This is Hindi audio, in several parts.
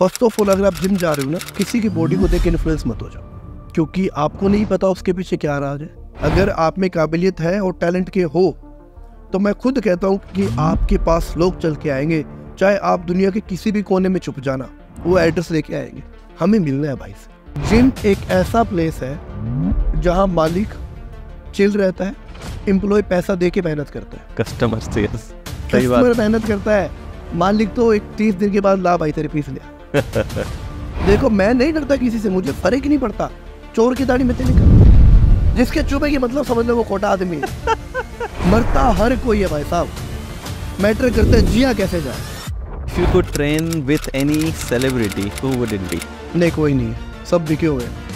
फर्स्ट ऑफ ऑल अगर आप जिम जा रहे हो ना किसी की बॉडी को देख इन्फ्लुएंस मत हो जाओ क्योंकि आपको नहीं पता उसके पीछे क्या राज है अगर आप में काबिलियत है और टैलेंट के हो तो मैं खुद कहता हूँ कि आपके पास लोग चल के आएंगे चाहे आप दुनिया के किसी भी कोने में छुप जाना वो एड्रेस लेके आएंगे हमें मिलना है भाई से जिम एक ऐसा प्लेस है जहाँ मालिक चिल रहता है एम्प्लॉय पैसा दे के मेहनत करता है कस्टमर से मेहनत करता है मालिक तो एक तीस दिन के बाद लाभ आई तेरे पीस लिया देखो मैं नहीं डरता किसी से मुझे फर्क नहीं पड़ता चोर की दाढ़ी में तेरे जिसके चुपे की मतलब समझ लो वो खोटा आदमी मरता हर कोई है भाई साहब मैटर करते जिया कैसे जाए If you could train with any celebrity, who would it be? नहीं कोई नहीं सब बिके हुए हैं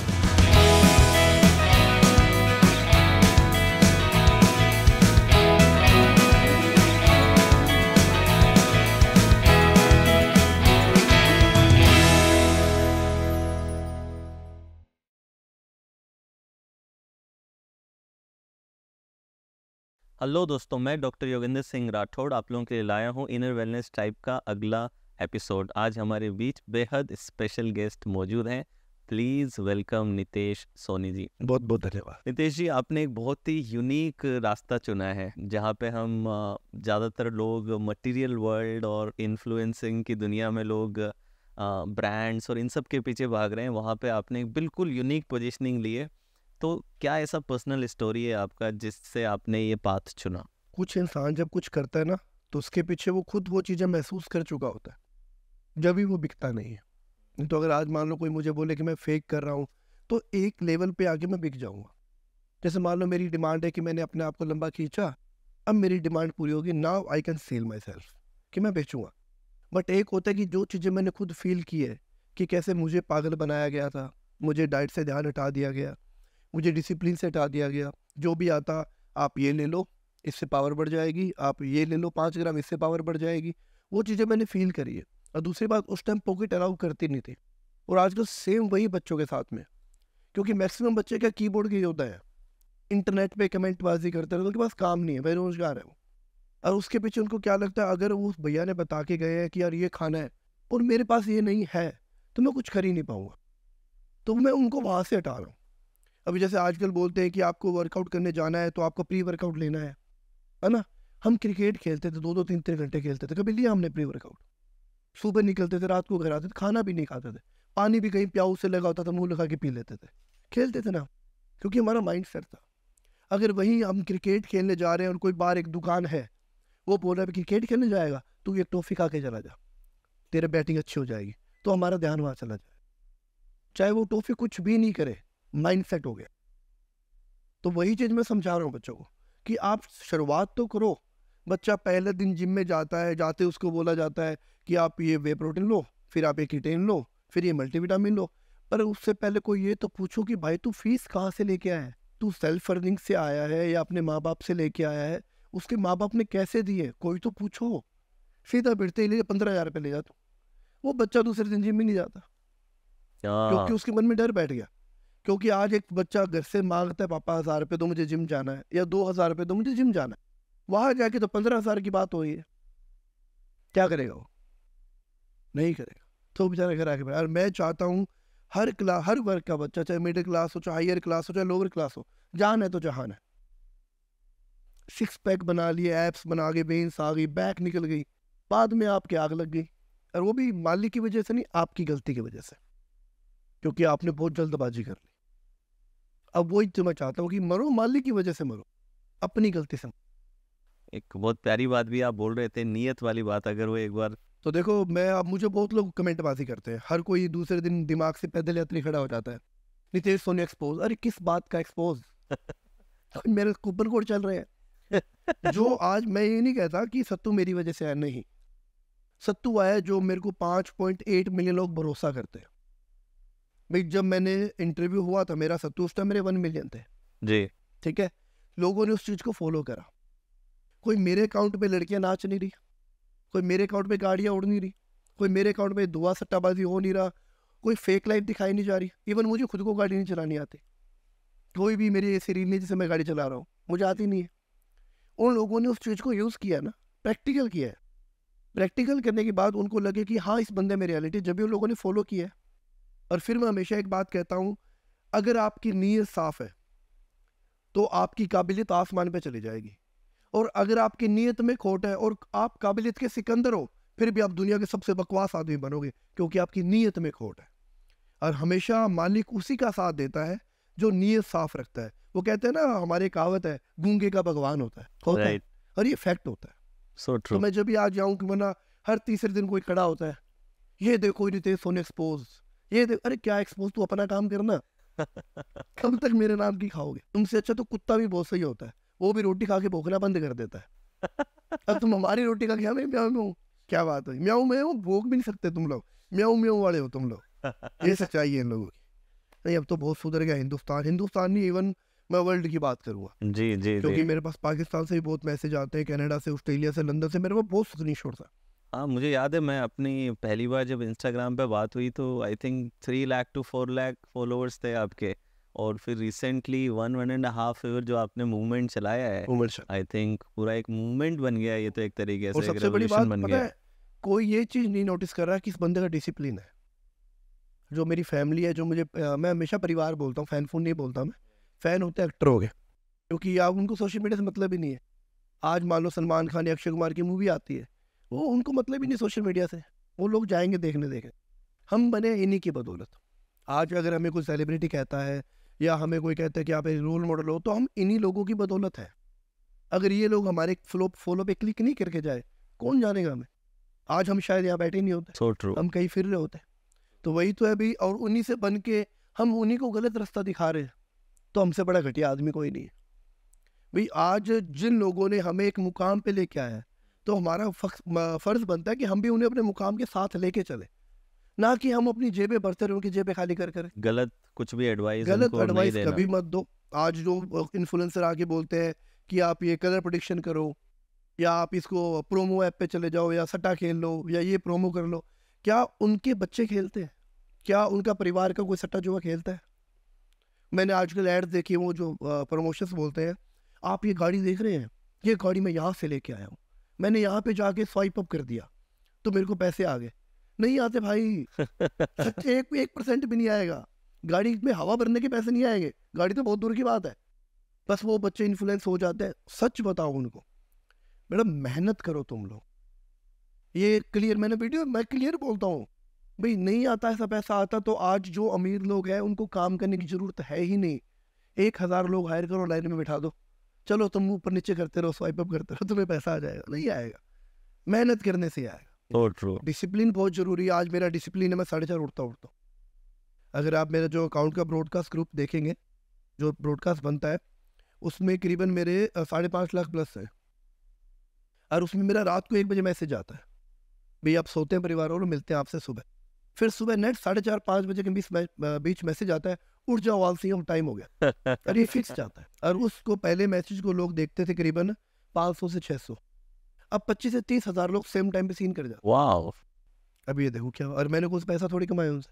हेलो दोस्तों मैं डॉक्टर योगेंद्र सिंह राठौड़ आप लोगों के लिए लाया हूँ इनर वेलनेस टाइप का अगला एपिसोड आज हमारे बीच बेहद स्पेशल गेस्ट मौजूद हैं प्लीज वेलकम नितेश सोनी जी बहुत बहुत धन्यवाद नितेश जी आपने एक बहुत ही यूनिक रास्ता चुना है जहाँ पे हम ज़्यादातर लोग मटेरियल वर्ल्ड और इन्फ्लुएंसिंग की दुनिया में लोग ब्रांड्स और इन सब के पीछे भाग रहे हैं वहाँ पे आपने बिल्कुल यूनिक पोजिशनिंग ली है तो क्या ऐसा पर्सनल स्टोरी है आपका जिससे आपने ये पाथ चुना कुछ इंसान जब कुछ करता है ना तो उसके पीछे वो खुद वो चीज़ें महसूस कर चुका होता है जब भी वो बिकता नहीं है तो अगर आज मान लो कोई मुझे बोले कि मैं फेक कर रहा हूँ तो एक लेवल पे आगे मैं बिक जाऊँगा जैसे मान लो मेरी डिमांड है कि मैंने अपने आप को लंबा खींचा अब मेरी डिमांड पूरी होगी now I can sell myself कि मैं बेचूँगा बट एक होता है कि जो चीज़ें मैंने खुद फील की है कि कैसे मुझे पागल बनाया गया था मुझे डाइट से ध्यान हटा दिया गया मुझे डिसिप्लिन से हटा दिया गया जो भी आता आप ये ले लो इससे पावर बढ़ जाएगी आप ये ले लो पाँच ग्राम इससे पावर बढ़ जाएगी वो चीज़ें मैंने फील करी है और दूसरी बात उस टाइम पॉकेट अलाउ करती नहीं थी और आजकल सेम वही बच्चों के साथ में क्योंकि मैक्सिमम बच्चे का कीबोर्ड के होता है इंटरनेट पे कमेंटबाजी करते रहते उनके पास काम नहीं है बेरोजगार है वो और उसके पीछे उनको क्या लगता है अगर वो उस भैया ने बता के गए हैं कि यार ये खाना है और मेरे पास ये नहीं है तो मैं कुछ कर ही नहीं पाऊँगा तो मैं उनको वहाँ से हटा रहा हूँ अभी जैसे आजकल बोलते हैं कि आपको वर्कआउट करने जाना है तो आपको प्री वर्कआउट लेना है है ना हम क्रिकेट खेलते थे दो दो तीन तीन घंटे खेलते थे कभी लिया हमने प्री वर्कआउट सुबह निकलते थे रात को घर आते थे खाना भी नहीं खाते थे पानी भी कहीं प्याऊ से लगा होता था मुँह लगा के पी लेते थे खेलते थे ना क्योंकि हमारा माइंड सेट था अगर वहीं हम क्रिकेट खेलने जा रहे हैं और कोई बाहर एक दुकान है वो बोल रहा है क्रिकेट खेलने जाएगा तो एक टॉफी खा के चला जा तेरे बैटिंग अच्छी हो जाएगी तो हमारा ध्यान वहाँ चला जाए चाहे वो टॉफी कुछ भी नहीं करे माइंड सेट हो गया तो वही चीज़ मैं समझा रहा हूँ बच्चों को कि आप शुरुआत तो करो बच्चा पहले दिन जिम में जाता है जाते उसको बोला जाता है कि आप ये वे प्रोटीन लो फिर आप ये किटेन लो फिर ये मल्टीविटामिन लो पर उससे पहले कोई ये तो पूछो कि भाई तू फीस कहाँ से लेके आया है तू सेल्फ अर्निंग से आया है या अपने माँ बाप से लेके आया है उसके माँ बाप ने कैसे दिए कोई तो पूछो सीधा बिड़ते ही ले पंद्रह हज़ार रुपये ले जाता वो बच्चा दूसरे दिन जिम ही नहीं जाता हाँ। क्योंकि उसके मन में डर बैठ गया क्योंकि आज एक बच्चा घर से मांगता है पापा हज़ार रुपये दो मुझे जिम जाना है या दो हज़ार रुपये दो मुझे जिम जाना है वहाँ जाके तो पंद्रह हज़ार की बात हो रही है क्या करेगा वो नहीं करेगा तो बेचारा घर आके और मैं चाहता हूँ हर क्लास हर वर्ग का बच्चा चाहे मिडिल क्लास हो चाहे हायर क्लास हो चाहे लोअर क्लास हो जान है तो जहान है सिक्स पैक बना लिए एप्स बना गए बेंस आ गई बैक निकल गई बाद में आपकी आग लग गई और वो भी मालिक की वजह से नहीं आपकी गलती की वजह से क्योंकि आपने बहुत जल्दबाजी कर ली अब वही तो मैं चाहता हूँ कि मरो मालिक की वजह से मरो अपनी गलती से एक बहुत प्यारी बात भी आप बोल रहे थे नियत वाली बात अगर वो एक बार तो देखो मैं अब मुझे बहुत लोग कमेंटबाजी करते हैं हर कोई दूसरे दिन दिमाग से पैदल यात्री खड़ा हो जाता है नितेश सोनी एक्सपोज अरे किस बात का एक्सपोज मेरे कूपन कोड चल रहे हैं जो आज मैं ये नहीं कहता कि सत्तू मेरी वजह से आया नहीं सत्तू आया जो मेरे को पाँच पॉइंट एट मिलियन लोग भरोसा करते हैं भाई जब मैंने इंटरव्यू हुआ था मेरा सत्तूस था मेरे वन मिलियन थे जी ठीक है लोगों ने उस चीज़ को फॉलो करा कोई मेरे अकाउंट पे लड़कियां नाच नहीं रही कोई मेरे अकाउंट पे गाड़ियाँ उड़ नहीं रही कोई मेरे अकाउंट पे दुआ सट्टाबाजी हो नहीं रहा कोई फेक लाइफ दिखाई नहीं जा रही इवन मुझे खुद को गाड़ी नहीं चलानी आती कोई भी मेरी ऐसी रील नहीं जिसे मैं गाड़ी चला रहा हूँ मुझे आती नहीं है उन लोगों ने उस चीज़ को यूज़ किया ना प्रैक्टिकल किया है प्रैक्टिकल करने के बाद उनको लगे कि हाँ इस बंदे में रियलिटी जब भी उन लोगों ने फॉलो किया है और फिर मैं हमेशा एक बात कहता हूँ अगर आपकी नीयत साफ़ है तो आपकी काबिलियत आसमान पर चली जाएगी और अगर आपकी नीयत में खोट है और आप काबिलियत के सिकंदर हो फिर भी आप दुनिया के सबसे बकवास आदमी बनोगे क्योंकि आपकी नीयत में खोट है और हमेशा मालिक उसी का साथ देता है जो नीयत साफ रखता है वो कहते हैं ना हमारे कहावत है गूंगे का भगवान होता है होता right. है और ये फैक्ट होता है so true. तो मैं जब भी आज जाऊं कि वरना हर तीसरे दिन कोई खड़ा होता है ये देखो रितेश सोन एक्सपोज ये देख अरे क्या एक्सपोज तू अपना काम करना कब तक मेरे नाम की खाओगे तुमसे अच्छा तो कुत्ता भी बहुत सही होता है वो भी रोटी खा के भोखना बंद कर देता है अब तुम हमारी रोटी खा के हमें म्याऊ क्या बात है म्याऊ में भोग भी नहीं सकते तुम लोग म्याऊ म्याऊ वाले हो तुम लोग ये सच्चाई है इन लोगों की नहीं अब तो बहुत सुधर गया हिंदुस्तान हिंदुस्तान नहीं इवन मैं वर्ल्ड की बात करूंगा जी जी क्योंकि मेरे पास पाकिस्तान से भी बहुत मैसेज आते हैं कनाडा से ऑस्ट्रेलिया से लंदन से मेरे पास बहुत सुधनी छोड़ता था हाँ मुझे याद है मैं अपनी पहली बार जब इंस्टाग्राम पे बात हुई तो I think three lakh to four lakh followers थे आपके और फिर recently one one and half year जो आपने मूवमेंट चलाया है आई थिंक पूरा एक मूवमेंट बन गया ये तो एक तरीके से सबसे बड़ी बात बन गया कोई ये चीज़ नहीं नोटिस कर रहा कि इस बंदे का डिसिप्लिन है जो मेरी फैमिली है जो मुझे मैं हमेशा परिवार बोलता हूँ फैन फोन नहीं बोलता मैं फ़ैन होते एक्टर हो गए क्योंकि आप उनको सोशल मीडिया से मतलब ही नहीं है आज मान लो सलमान खान या अक्षय कुमार की मूवी आती है वो उनको मतलब ही नहीं सोशल मीडिया से वो लोग जाएंगे देखने देखने हम बने इन्हीं की बदौलत आज अगर हमें कोई सेलिब्रिटी कहता है या हमें कोई कहता है कि आप एक रोल मॉडल हो तो हम इन्हीं लोगों की बदौलत है अगर ये लोग हमारे फ्लो फॉलो पे क्लिक नहीं करके जाए कौन जानेगा हमें आज हम शायद यहाँ बैठे नहीं होते so हम कहीं फिर रहे होते तो वही तो है अभी और उन्हीं से बन के हम उन्हीं को गलत रास्ता दिखा रहे हैं तो हमसे बड़ा घटिया आदमी कोई नहीं है भाई आज जिन लोगों ने हमें एक मुकाम पे लेके आया है तो हमारा फ़र्ज़ बनता है कि हम भी उन्हें अपने मुकाम के साथ लेके चले ना कि हम अपनी जेबें भरते रहे उनकी जेबें खाली कर कर गलत कुछ भी एडवाइस गलत एडवाइस कभी मत दो आज जो इन्फ्लुएंसर आके बोलते हैं कि आप ये कलर प्रोडिक्शन करो या आप इसको प्रोमो ऐप पे चले जाओ या सट्टा खेल लो या ये प्रोमो कर लो क्या उनके बच्चे खेलते हैं क्या उनका परिवार का कोई सट्टा जुआ खेलता है मैंने आजकल एड्स देखी वो जो प्रमोशंस बोलते हैं आप ये गाड़ी देख रहे हैं ये गाड़ी मैं यहाँ से लेके आया हूँ मैंने यहाँ पे जाके स्वाइप अप कर दिया तो मेरे को पैसे आ गए नहीं आते भाई एक एक परसेंट भी नहीं आएगा गाड़ी में हवा भरने के पैसे नहीं आएंगे गाड़ी तो बहुत दूर की बात है बस वो बच्चे इन्फ्लुएंस हो जाते हैं सच बताओ उनको मैडम मेहनत करो तुम लोग ये क्लियर मैंने वीडियो मैं क्लियर बोलता हूँ भाई नहीं आता ऐसा पैसा आता तो आज जो अमीर लोग हैं उनको काम करने की ज़रूरत है ही नहीं एक हज़ार लोग हायर करो लाइन में बैठा दो चलो तुम ऊपर नीचे करते रहो स्वाइप अप करते रहो तुम्हें पैसा आ जाएगा नहीं आएगा मेहनत करने से आएगा तो डिसिप्लिन बहुत जरूरी है आज मेरा डिसिप्लिन है मैं साढ़े चार उठता उठता हूँ अगर आप मेरा जो अकाउंट का ब्रॉडकास्ट ग्रुप देखेंगे जो ब्रॉडकास्ट बनता है उसमें करीबन मेरे साढ़े पाँच लाख प्लस है और उसमें मेरा रात को एक बजे मैसेज आता है भैया आप सोते हैं परिवार और मिलते हैं आपसे सुबह फिर सुबह नेट साढ़े चार पाँच बजे के बीच बीच मैसेज आता है उठ जाओ आलसी हम टाइम हो गया और ये फिक्स जाता है और उसको पहले मैसेज को लोग देखते थे करीबन पाँच सौ से छः सौ अब पच्चीस से तीस हजार लोग सेम टाइम पे सीन कर जाते वाह अब ये देखो क्या और मैंने कुछ पैसा थोड़ी कमाया उनसे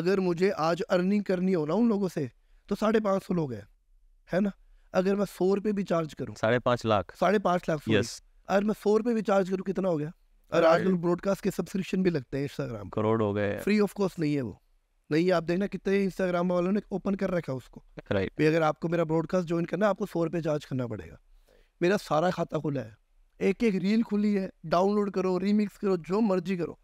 अगर मुझे आज अर्निंग करनी हो ना उन लोगों से तो साढ़े पाँच सौ लोग हैं है ना अगर मैं सौ रुपये भी चार्ज करूँ साढ़े पाँच लाख साढ़े पाँच लाख यस अगर मैं सौ रुपये भी चार्ज करूँ कितना हो गया और आजकल ब्रॉडकास्ट के सब्सक्रिप्शन भी लगते हैं इंस्टाग्राम करोड़ हो गए फ्री ऑफ कॉस्ट नहीं है वो नहीं आप देखना कितने इंस्टाग्राम वालों ने ओपन कर रखा उसको राइट अगर आपको मेरा ब्रॉडकास्ट ज्वाइन करना आपको सौ रुपये चार्ज करना पड़ेगा मेरा सारा खाता खुला है एक एक रील खुली है डाउनलोड करो रीमिक्स करो जो मर्जी करो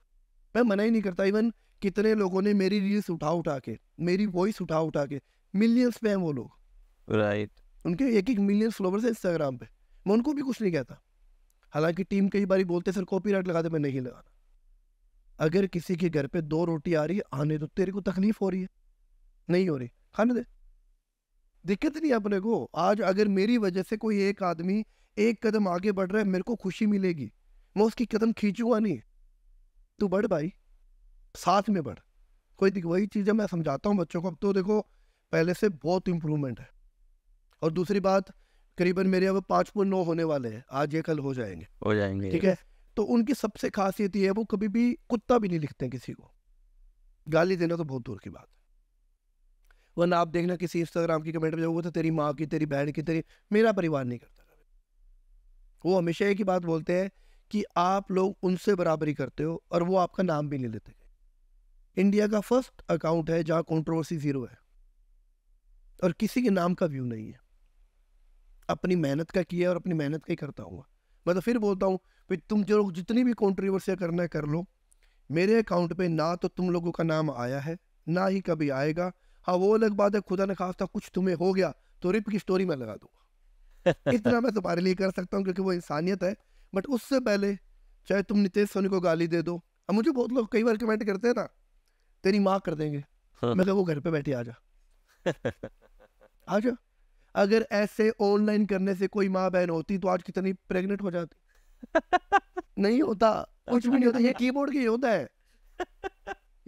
मैं मना ही नहीं करता इवन कितने लोगों ने मेरी रील्स उठा उठा के मेरी वॉइस उठा उठा के मिलियंस पे हैं वो लोग राइट right. उनके एक एक मिलियन फॉलोवर्स हैं इंस्टाग्राम पे मैं उनको भी कुछ नहीं कहता हालांकि टीम कई बार बोलते सर कॉपी राइट लगा दे मैं नहीं लगाना अगर किसी के घर पे दो रोटी आ रही है आने तो तेरे को तकलीफ हो रही है नहीं हो रही खाने दे दिक्कत नहीं अपने को आज अगर मेरी वजह से कोई एक आदमी एक कदम आगे बढ़ रहा है मेरे को खुशी मिलेगी मैं उसकी कदम खींचूंगा नहीं तू बढ़ भाई साथ में बढ़ कोई वही चीज़ें मैं समझाता हूँ बच्चों को अब तो देखो पहले से बहुत इम्प्रूवमेंट है और दूसरी बात करीबन मेरे अब पाँच पॉइंट नौ होने वाले हैं आज ये कल हो जाएंगे हो जाएंगे ठीक है तो उनकी सबसे खासियत ये है वो कभी भी कुत्ता भी नहीं लिखते किसी को गाली देना तो बहुत दूर की बात है वरना आप देखना किसी इंस्टाग्राम की कमेंट में जाओगे तो तेरी माँ की तेरी बहन की तेरी मेरा परिवार नहीं करता वो हमेशा एक ही बात बोलते हैं कि आप लोग उनसे बराबरी करते हो और वो आपका नाम भी नहीं लेते इंडिया का फर्स्ट अकाउंट है जहाँ कॉन्ट्रोवर्सी जीरो है और किसी के नाम का व्यू नहीं है अपनी मेहनत का किया और अपनी मेहनत का ही करता हूँ मैं तो फिर बोलता हूँ भाई तुम जो लोग जितनी भी कॉन्ट्रीवर्सियाँ करना है कर लो मेरे अकाउंट पर ना तो तुम लोगों का नाम आया है ना ही कभी आएगा हाँ वो अलग बात है खुदा ने खास था कुछ तुम्हें हो गया तो रिप की स्टोरी में लगा दूंगा इतना मैं तुम्हारे लिए कर सकता हूँ क्योंकि वो इंसानियत है बट उससे पहले चाहे तुम नितेश सोनी को गाली दे दो अब मुझे बहुत लोग कई बार कमेंट करते हैं ना तेरी माँ कर देंगे हाँ। मैं कह वो घर पे बैठे आ जा आ जा अगर ऐसे ऑनलाइन करने से कोई माँ बहन होती तो आज कितनी प्रेग्नेंट हो जाती नहीं होता कुछ भी नहीं होता ये कीबोर्ड के योद्धा है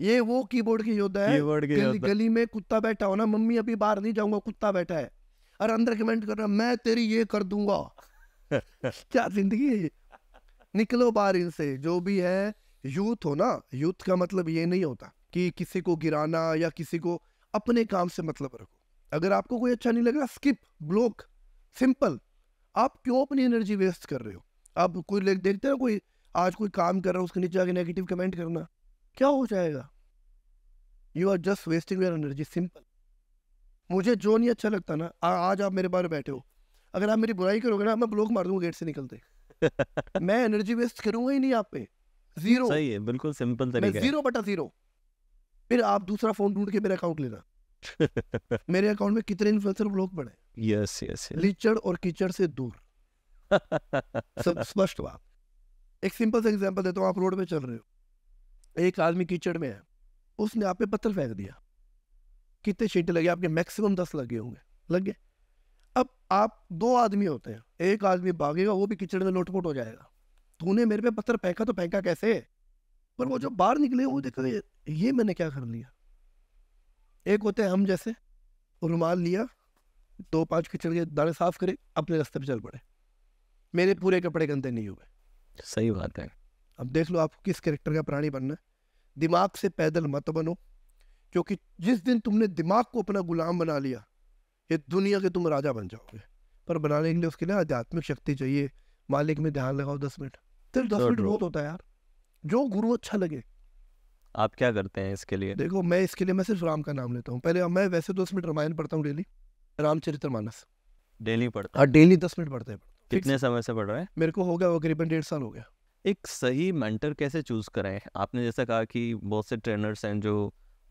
ये वो कीबोर्ड के योद्धा है गली, गली में कुत्ता बैठा हो ना मम्मी अभी बाहर नहीं जाऊंगा कुत्ता बैठा है और अंदर कमेंट कर रहा मैं तेरी ये कर दूंगा क्या जिंदगी है ये निकलो बाहर इनसे जो भी है यूथ हो ना यूथ का मतलब ये नहीं होता कि किसी को गिराना या किसी को अपने काम से मतलब रखो अगर आपको कोई अच्छा नहीं लग रहा स्किप ब्लॉक सिंपल आप क्यों अपनी एनर्जी वेस्ट कर रहे हो आप कोई देखते हो कोई आज कोई काम कर रहा है उसके नीचे आगे नेगेटिव कमेंट करना क्या हो जाएगा you are just wasting your energy simple मुझे जो नहीं अच्छा लगता ना आ, आज आप मेरे बारे बैठे हो अगर आप मेरी बुराई करोगे ना मैं ब्लॉक मार दूंगा गेट से निकलते मैं एनर्जी वेस्ट करूंगा ही नहीं आप पे जीरो सही है बिल्कुल सिंपल तरीका जीरो बटा जीरो फिर आप दूसरा फोन ढूंढ के मेरा अकाउंट लेना मेरे अकाउंट में कितने इन्फ्लुएंसर ब्लॉग पड़े यस यस लिचड़ और कीचड़ से दूर सब स्पष्ट बात एक सिंपल सा एग्जांपल देता हूँ आप रोड पे चल रहे हो एक आदमी कीचड़ में है उसने आप पे पत्थर फेंक दिया कितने छींटे लगे आपके मैक्सिमम दस लगे होंगे लग गए अब आप दो आदमी होते हैं एक आदमी भागेगा वो भी कीचड़ में लोटपोट हो जाएगा तूने मेरे पे पत्थर फेंका तो फेंका कैसे पर वो जो बाहर निकले वो देखो ये मैंने क्या कर लिया एक होते हैं हम जैसे रुमाल लिया दो पाँच खिचड़ के दाने साफ करे अपने रास्ते पर चल पड़े मेरे पूरे कपड़े गंदे नहीं हुए सही बात है अब देख लो आपको किस करेक्टर का प्राणी बनना है दिमाग से पैदल मत बनो क्योंकि जिस दिन तुमने दिमाग को अपना गुलाम बना लिया ये दुनिया के तुम राजा बन जाओगे पर बनाने के लिए उसके लिए आध्यात्मिक शक्ति चाहिए मालिक में ध्यान लगाओ दस मिनट सिर्फ दस मिनट बहुत होता है यार जो गुरु अच्छा लगे आप क्या करते हैं इसके लिए देखो मैं इसके लिए मैं सिर्फ राम का नाम लेता हूँ पहले मैं वैसे दस तो मिनट रामायण पढ़ता हूँ डेली रामचरित्र मानस डेली पढ़ता हाँ डेली दस मिनट पढ़ते हैं कितने समय से पढ़ रहे हैं मेरे को हो गया वो करीबन डेढ़ साल हो गया एक सही मेंटर कैसे चूज़ करें आपने जैसा कहा कि बहुत से ट्रेनर्स हैं जो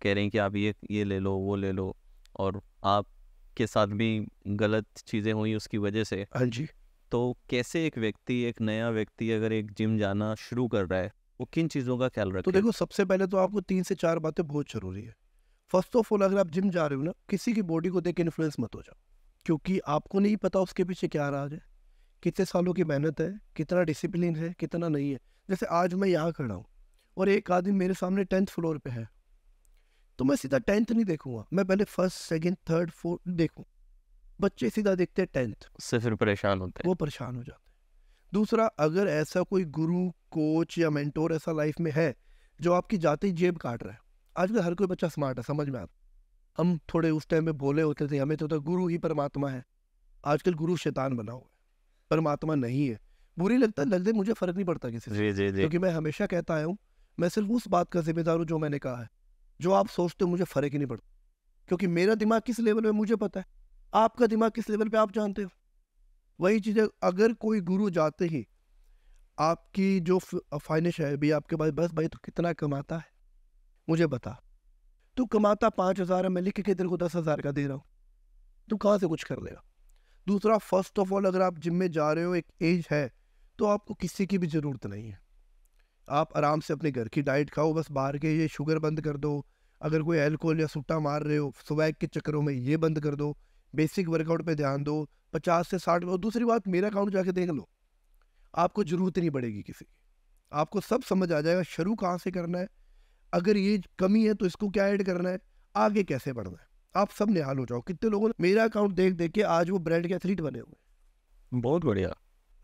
कह रहे हैं कि आप ये ये ले लो वो ले लो और आप के साथ भी गलत चीज़ें हुई उसकी वजह से हाँ जी तो कैसे एक व्यक्ति एक नया व्यक्ति अगर एक जिम जाना शुरू कर रहा है वो किन चीज़ों का ख्याल रखें तो देखो सबसे पहले तो आपको तीन से चार बातें बहुत ज़रूरी है फर्स्ट ऑफ ऑल अगर आप जिम जा रहे हो ना किसी की बॉडी को देख के इन्फ्लुएंस मत हो जाओ क्योंकि आपको नहीं पता उसके पीछे क्या राज है कितने सालों की मेहनत है कितना डिसिप्लिन है कितना नहीं है जैसे आज मैं यहाँ खड़ा हूँ और एक आदमी मेरे सामने टेंथ फ्लोर पे है तो मैं सीधा टेंथ नहीं देखूंगा मैं पहले फर्स्ट सेकंड थर्ड फोर्थ देखूँ बच्चे सीधा देखते हैं टेंथ से फिर परेशान होते हैं वो परेशान हो जाते हैं दूसरा अगर ऐसा कोई गुरु कोच या मेंटोर ऐसा लाइफ में है जो आपकी जाते ही जेब काट रहा है आजकल हर कोई बच्चा स्मार्ट है समझ में आप हम थोड़े उस टाइम में भोले होते थे हमें तो तो गुरु ही परमात्मा है आजकल गुरु शैतान बना हुआ है परमात्मा नहीं है बुरी लगता लगते मुझे फर्क नहीं पड़ता किसी से क्योंकि मैं हमेशा कहता आया हूँ मैं सिर्फ उस बात का जिम्मेदार हूँ जो मैंने कहा है जो आप सोचते हो मुझे फर्क ही नहीं पड़ता क्योंकि मेरा दिमाग किस लेवल में मुझे पता है आपका दिमाग किस लेवल पे आप जानते हो वही चीज़ें अगर कोई गुरु जाते ही आपकी जो फाइनेंस है भाई आपके पास बस भाई तो कितना कमाता है मुझे बता तू कमाता पाँच हज़ार है मैं लिख के तेरे को दस हज़ार का दे रहा हूँ तू कहाँ से कुछ कर लेगा दूसरा फर्स्ट ऑफ ऑल अगर आप जिम में जा रहे हो एक एज है तो आपको किसी की भी ज़रूरत नहीं है आप आराम से अपने घर की डाइट खाओ बस बाहर के ये शुगर बंद कर दो अगर कोई एल्कोहल या सुट्टा मार रहे हो स्वैग के चक्करों में ये बंद कर दो बेसिक वर्कआउट पे ध्यान दो पचास से साठ और दूसरी बात मेरा अकाउंट जाके देख लो आपको ज़रूरत नहीं पड़ेगी किसी की आपको सब समझ आ जाएगा शुरू कहाँ से करना है अगर ये कमी है तो इसको क्या ऐड करना है आगे कैसे बढ़ना है आप सब निहाल हो जाओ कितने लोगों ने मेरा अकाउंट देख देख के आज वो ब्रांड के एथलीट बने हुए हैं बहुत बढ़िया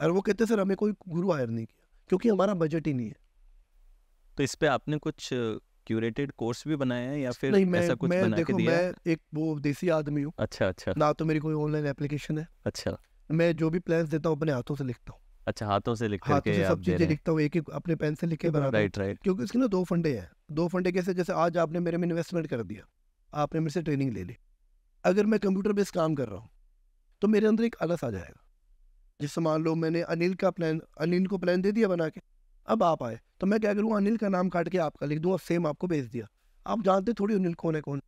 और वो कहते सर हमें कोई गुरु हायर नहीं किया क्योंकि हमारा बजट ही नहीं है तो इस पर आपने कुछ क्यूरेटेड कोर्स भी बनाया है या फिर नहीं, मैं, ऐसा कुछ मैं, बना देखो, के दिया मैं एक वो देसी आदमी हूँ अच्छा अच्छा ना तो मेरी कोई ऑनलाइन एप्लीकेशन है अच्छा मैं जो भी प्लान देता हूँ अपने हाथों से लिखता हूँ अच्छा हाथों से लिख हाथों से सब चीजें लिखता हूँ एक एक अपने पेन से लिख के बनाता राइट राइट क्योंकि इसके ना दो फंडे हैं दो फंडे कैसे जैसे आज आपने मेरे में इन्वेस्टमेंट कर दिया आपने मेरे से ट्रेनिंग ले ली अगर मैं कंप्यूटर बेस्ड काम कर रहा हूँ तो मेरे अंदर एक आलस आ जाएगा जैसे मान लो मैंने अनिल का प्लान अनिल को प्लान दे दिया बना के अब आप आए तो मैं क्या करूँ अनिल का नाम काट के आपका लिख दूँ और सेम आपको भेज दिया आप जानते थोड़ी अनिल कौन है कौन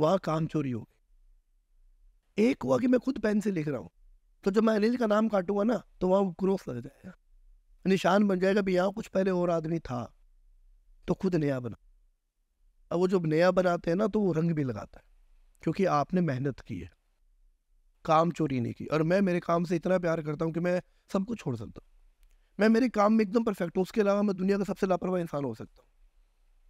वहाँ काम चोरी हो गई एक हुआ कि मैं खुद पेन से लिख रहा हूँ तो जब मैं अनिल का नाम काटूंगा ना तो वहाँ ग्रोथ लग जाएगा निशान बन जाएगा भी यहाँ कुछ पहले और आदमी था तो खुद नया बना अब वो जब नया बनाते हैं ना तो वो रंग भी लगाता है क्योंकि आपने मेहनत की है काम चोरी नहीं की और मैं मेरे काम से इतना प्यार करता हूँ कि मैं सब कुछ छोड़ सकता हूँ मैं मेरे काम में एकदम परफेक्ट हूँ उसके अलावा मैं दुनिया का सबसे लापरवाह इंसान हो सकता हूँ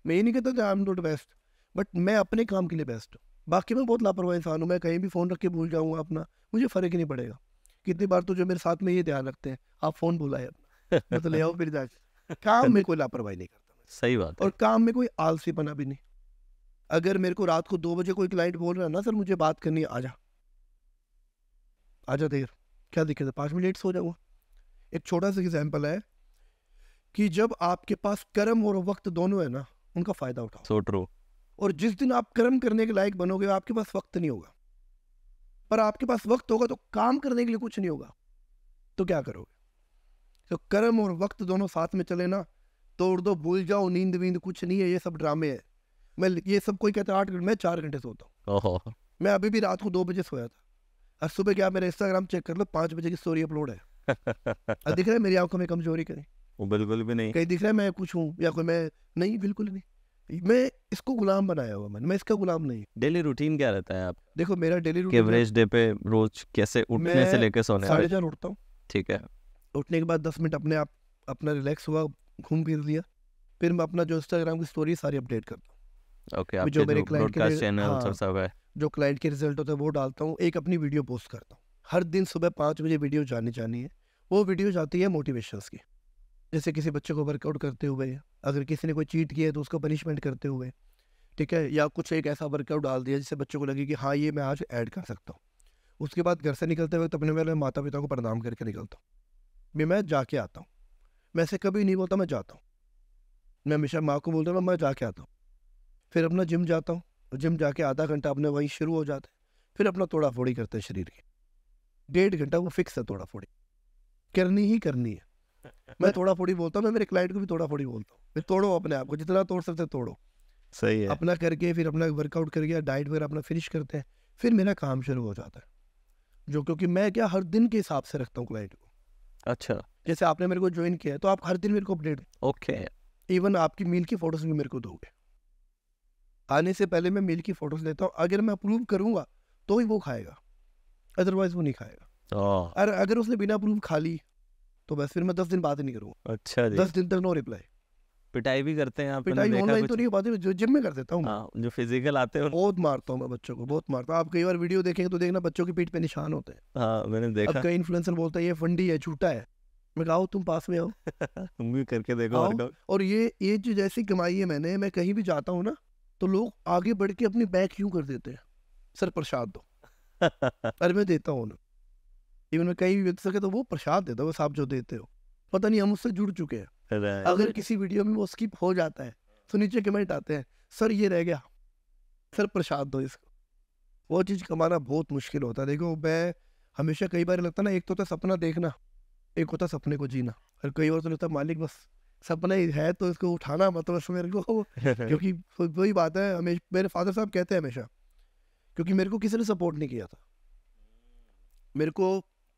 मैं ये नहीं कहता कि I am not best but मैं अपने काम के लिए बेस्ट हूँ बाकी मैं बहुत लापरवाह इंसान हूँ मैं कहीं भी फ़ोन रख के भूल जाऊँगा अपना मुझे फ़र्क ही नहीं पड़ेगा कितनी बार तो जो मेरे साथ में ये ध्यान रखते हैं आप फ़ोन बुलाए अपना मैं तो ले आओ फिर जाके काम में कोई लापरवाही नहीं करता सही बात और काम में कोई आलसीपना भी नहीं अगर मेरे को रात को दो बजे कोई क्लाइंट बोल रहा है ना सर मुझे बात करनी है आ जा आ जा देर क्या दिक्कत है पाँच मिनट सो जाऊँगा एक छोटा सा एग्जाम्पल है कि जब आपके पास कर्म और वक्त दोनों है ना उनका फायदा उठाओ सो so ट्रू और जिस दिन आप कर्म करने के लायक बनोगे आपके पास वक्त नहीं होगा पर आपके पास वक्त होगा तो काम करने के लिए कुछ नहीं होगा तो क्या करोगे तो कर्म और वक्त दोनों साथ में चले ना तोड़ दो भूल जाओ नींद वींद कुछ नहीं है ये सब ड्रामे है मैं ये सब कोई कहता है आठ घंटे मैं चार घंटे सोता हूँ मैं अभी भी रात को दो बजे सोया था और सुबह क्या मेरा इंस्टाग्राम चेक कर लो पाँच बजे की स्टोरी अपलोड है दिख रहा है मेरी आंखों में कमजोरी करें वो बिल्कुल भी नहीं कहीं दिख रहा है मैं कुछ हूँ या कोई मैं नहीं बिल्कुल नहीं मैं इसको गुलाम बनाया हुआ मैंने मैं इसका गुलाम नहीं डेली रूटीन क्या रहता है आप देखो मेरा डेली रूटीन एवरेज डे पे रोज कैसे उठने से लेकर सोने साढ़े चार उठता हूँ ठीक है उठने के बाद दस मिनट अपने आप अपना रिलैक्स हुआ घूम फिर लिया फिर मैं अपना जो इंस्टाग्राम की स्टोरी सारी अपडेट करता हूँ ओके जो मेरे क्लाइंट के चैनल हाँ, सब है जो क्लाइंट के रिजल्ट होता है वो डालता हूँ एक अपनी वीडियो पोस्ट करता हूँ हर दिन सुबह पाँच बजे वीडियो जानी जानी है वो वीडियोज आती है मोटिवेशंस की जैसे किसी बच्चे को वर्कआउट करते हुए अगर किसी ने कोई चीट किया है तो उसको पनिशमेंट करते हुए ठीक है या कुछ एक ऐसा वर्कआउट डाल दिया जिससे बच्चों को लगे कि हाँ ये मैं आज ऐड कर सकता हूँ उसके बाद घर से निकलते वक्त अपने मेरे माता पिता को प्रणाम करके निकलता हूँ भी मैं जाके आता हूँ मैं ऐसे कभी नहीं बोलता मैं जाता हूँ मैं हमेशा माँ को बोलता हूँ मैं जाके आता हूँ फिर अपना जिम जाता हूँ जिम जाके आधा घंटा अपने वहीं शुरू हो जाते हैं फिर अपना तोड़ा फोड़ी करते हैं शरीर की डेढ़ घंटा वो फिक्स है तोड़ा फोड़ी करनी ही करनी है मैं थोड़ा फोड़ी बोलता हूँ मैं मेरे क्लाइंट को भी थोड़ा फोड़ी बोलता हूँ तोड़ो अपने आप को जितना तोड़ सकते तोड़ो सही है अपना करके फिर अपना वर्कआउट करके डाइट वगैरह अपना फिनिश करते हैं फिर मेरा काम शुरू हो जाता है जो क्योंकि मैं क्या हर दिन के हिसाब से रखता हूँ क्लाइंट को अच्छा जैसे आपने मेरे को ज्वाइन किया है तो आप हर दिन मेरे को अपडेट ओके इवन आपकी मील की फोटोज भी मेरे को दोगे आने से पहले मैं मील की फोटोज लेता हूँ अगर मैं अप्रूव करूँगा तो ही वो खाएगा अदरवाइज वो नहीं खाएगा और हाँ। अगर उसने बिना प्रूफ खा ली तो बस फिर मैं दस दिन बात ही नहीं करूँगा अच्छा दस दिन तक नो रिप्लाई पिटाई भी करते हैं पिटाई ऑनलाइन तो नहीं पाती जो जिम में कर देता हूँ हाँ, जो फिजिकल आते हैं बहुत मारता हूँ मैं बच्चों को बहुत मारता हूँ आप कई बार वीडियो देखेंगे तो देखना बच्चों की पीठ पे निशान होते हैं हाँ, मैंने देखा कई इन्फ्लुएंसर बोलता है ये फंडी है झूठा है मैं कहा तुम पास में आओ तुम भी करके देखो और ये ये जो जैसी कमाई है मैंने मैं कहीं भी जाता हूँ ना तो लोग आगे बढ़ के अपनी बैक यूं कर देते हैं सर प्रसाद दो अरे मैं देता हूँ ना इवन में कई व्यक्ति सके तो वो प्रसाद देता है साहब जो देते हो पता नहीं हम उससे जुड़ चुके हैं अगर किसी वीडियो में वो स्किप हो जाता है तो नीचे कमेंट आते हैं सर ये रह गया सर प्रसाद दो इसको वो चीज़ कमाना बहुत मुश्किल होता है देखो मैं हमेशा कई बार लगता ना एक तो होता सपना देखना एक होता सपने को जीना और कई बार तो लगता मालिक बस सपना ही है तो इसको उठाना मतलब मेरे को क्योंकि वही बात है हमेशा मेरे फादर साहब कहते हैं हमेशा क्योंकि मेरे को किसी ने सपोर्ट नहीं किया था मेरे को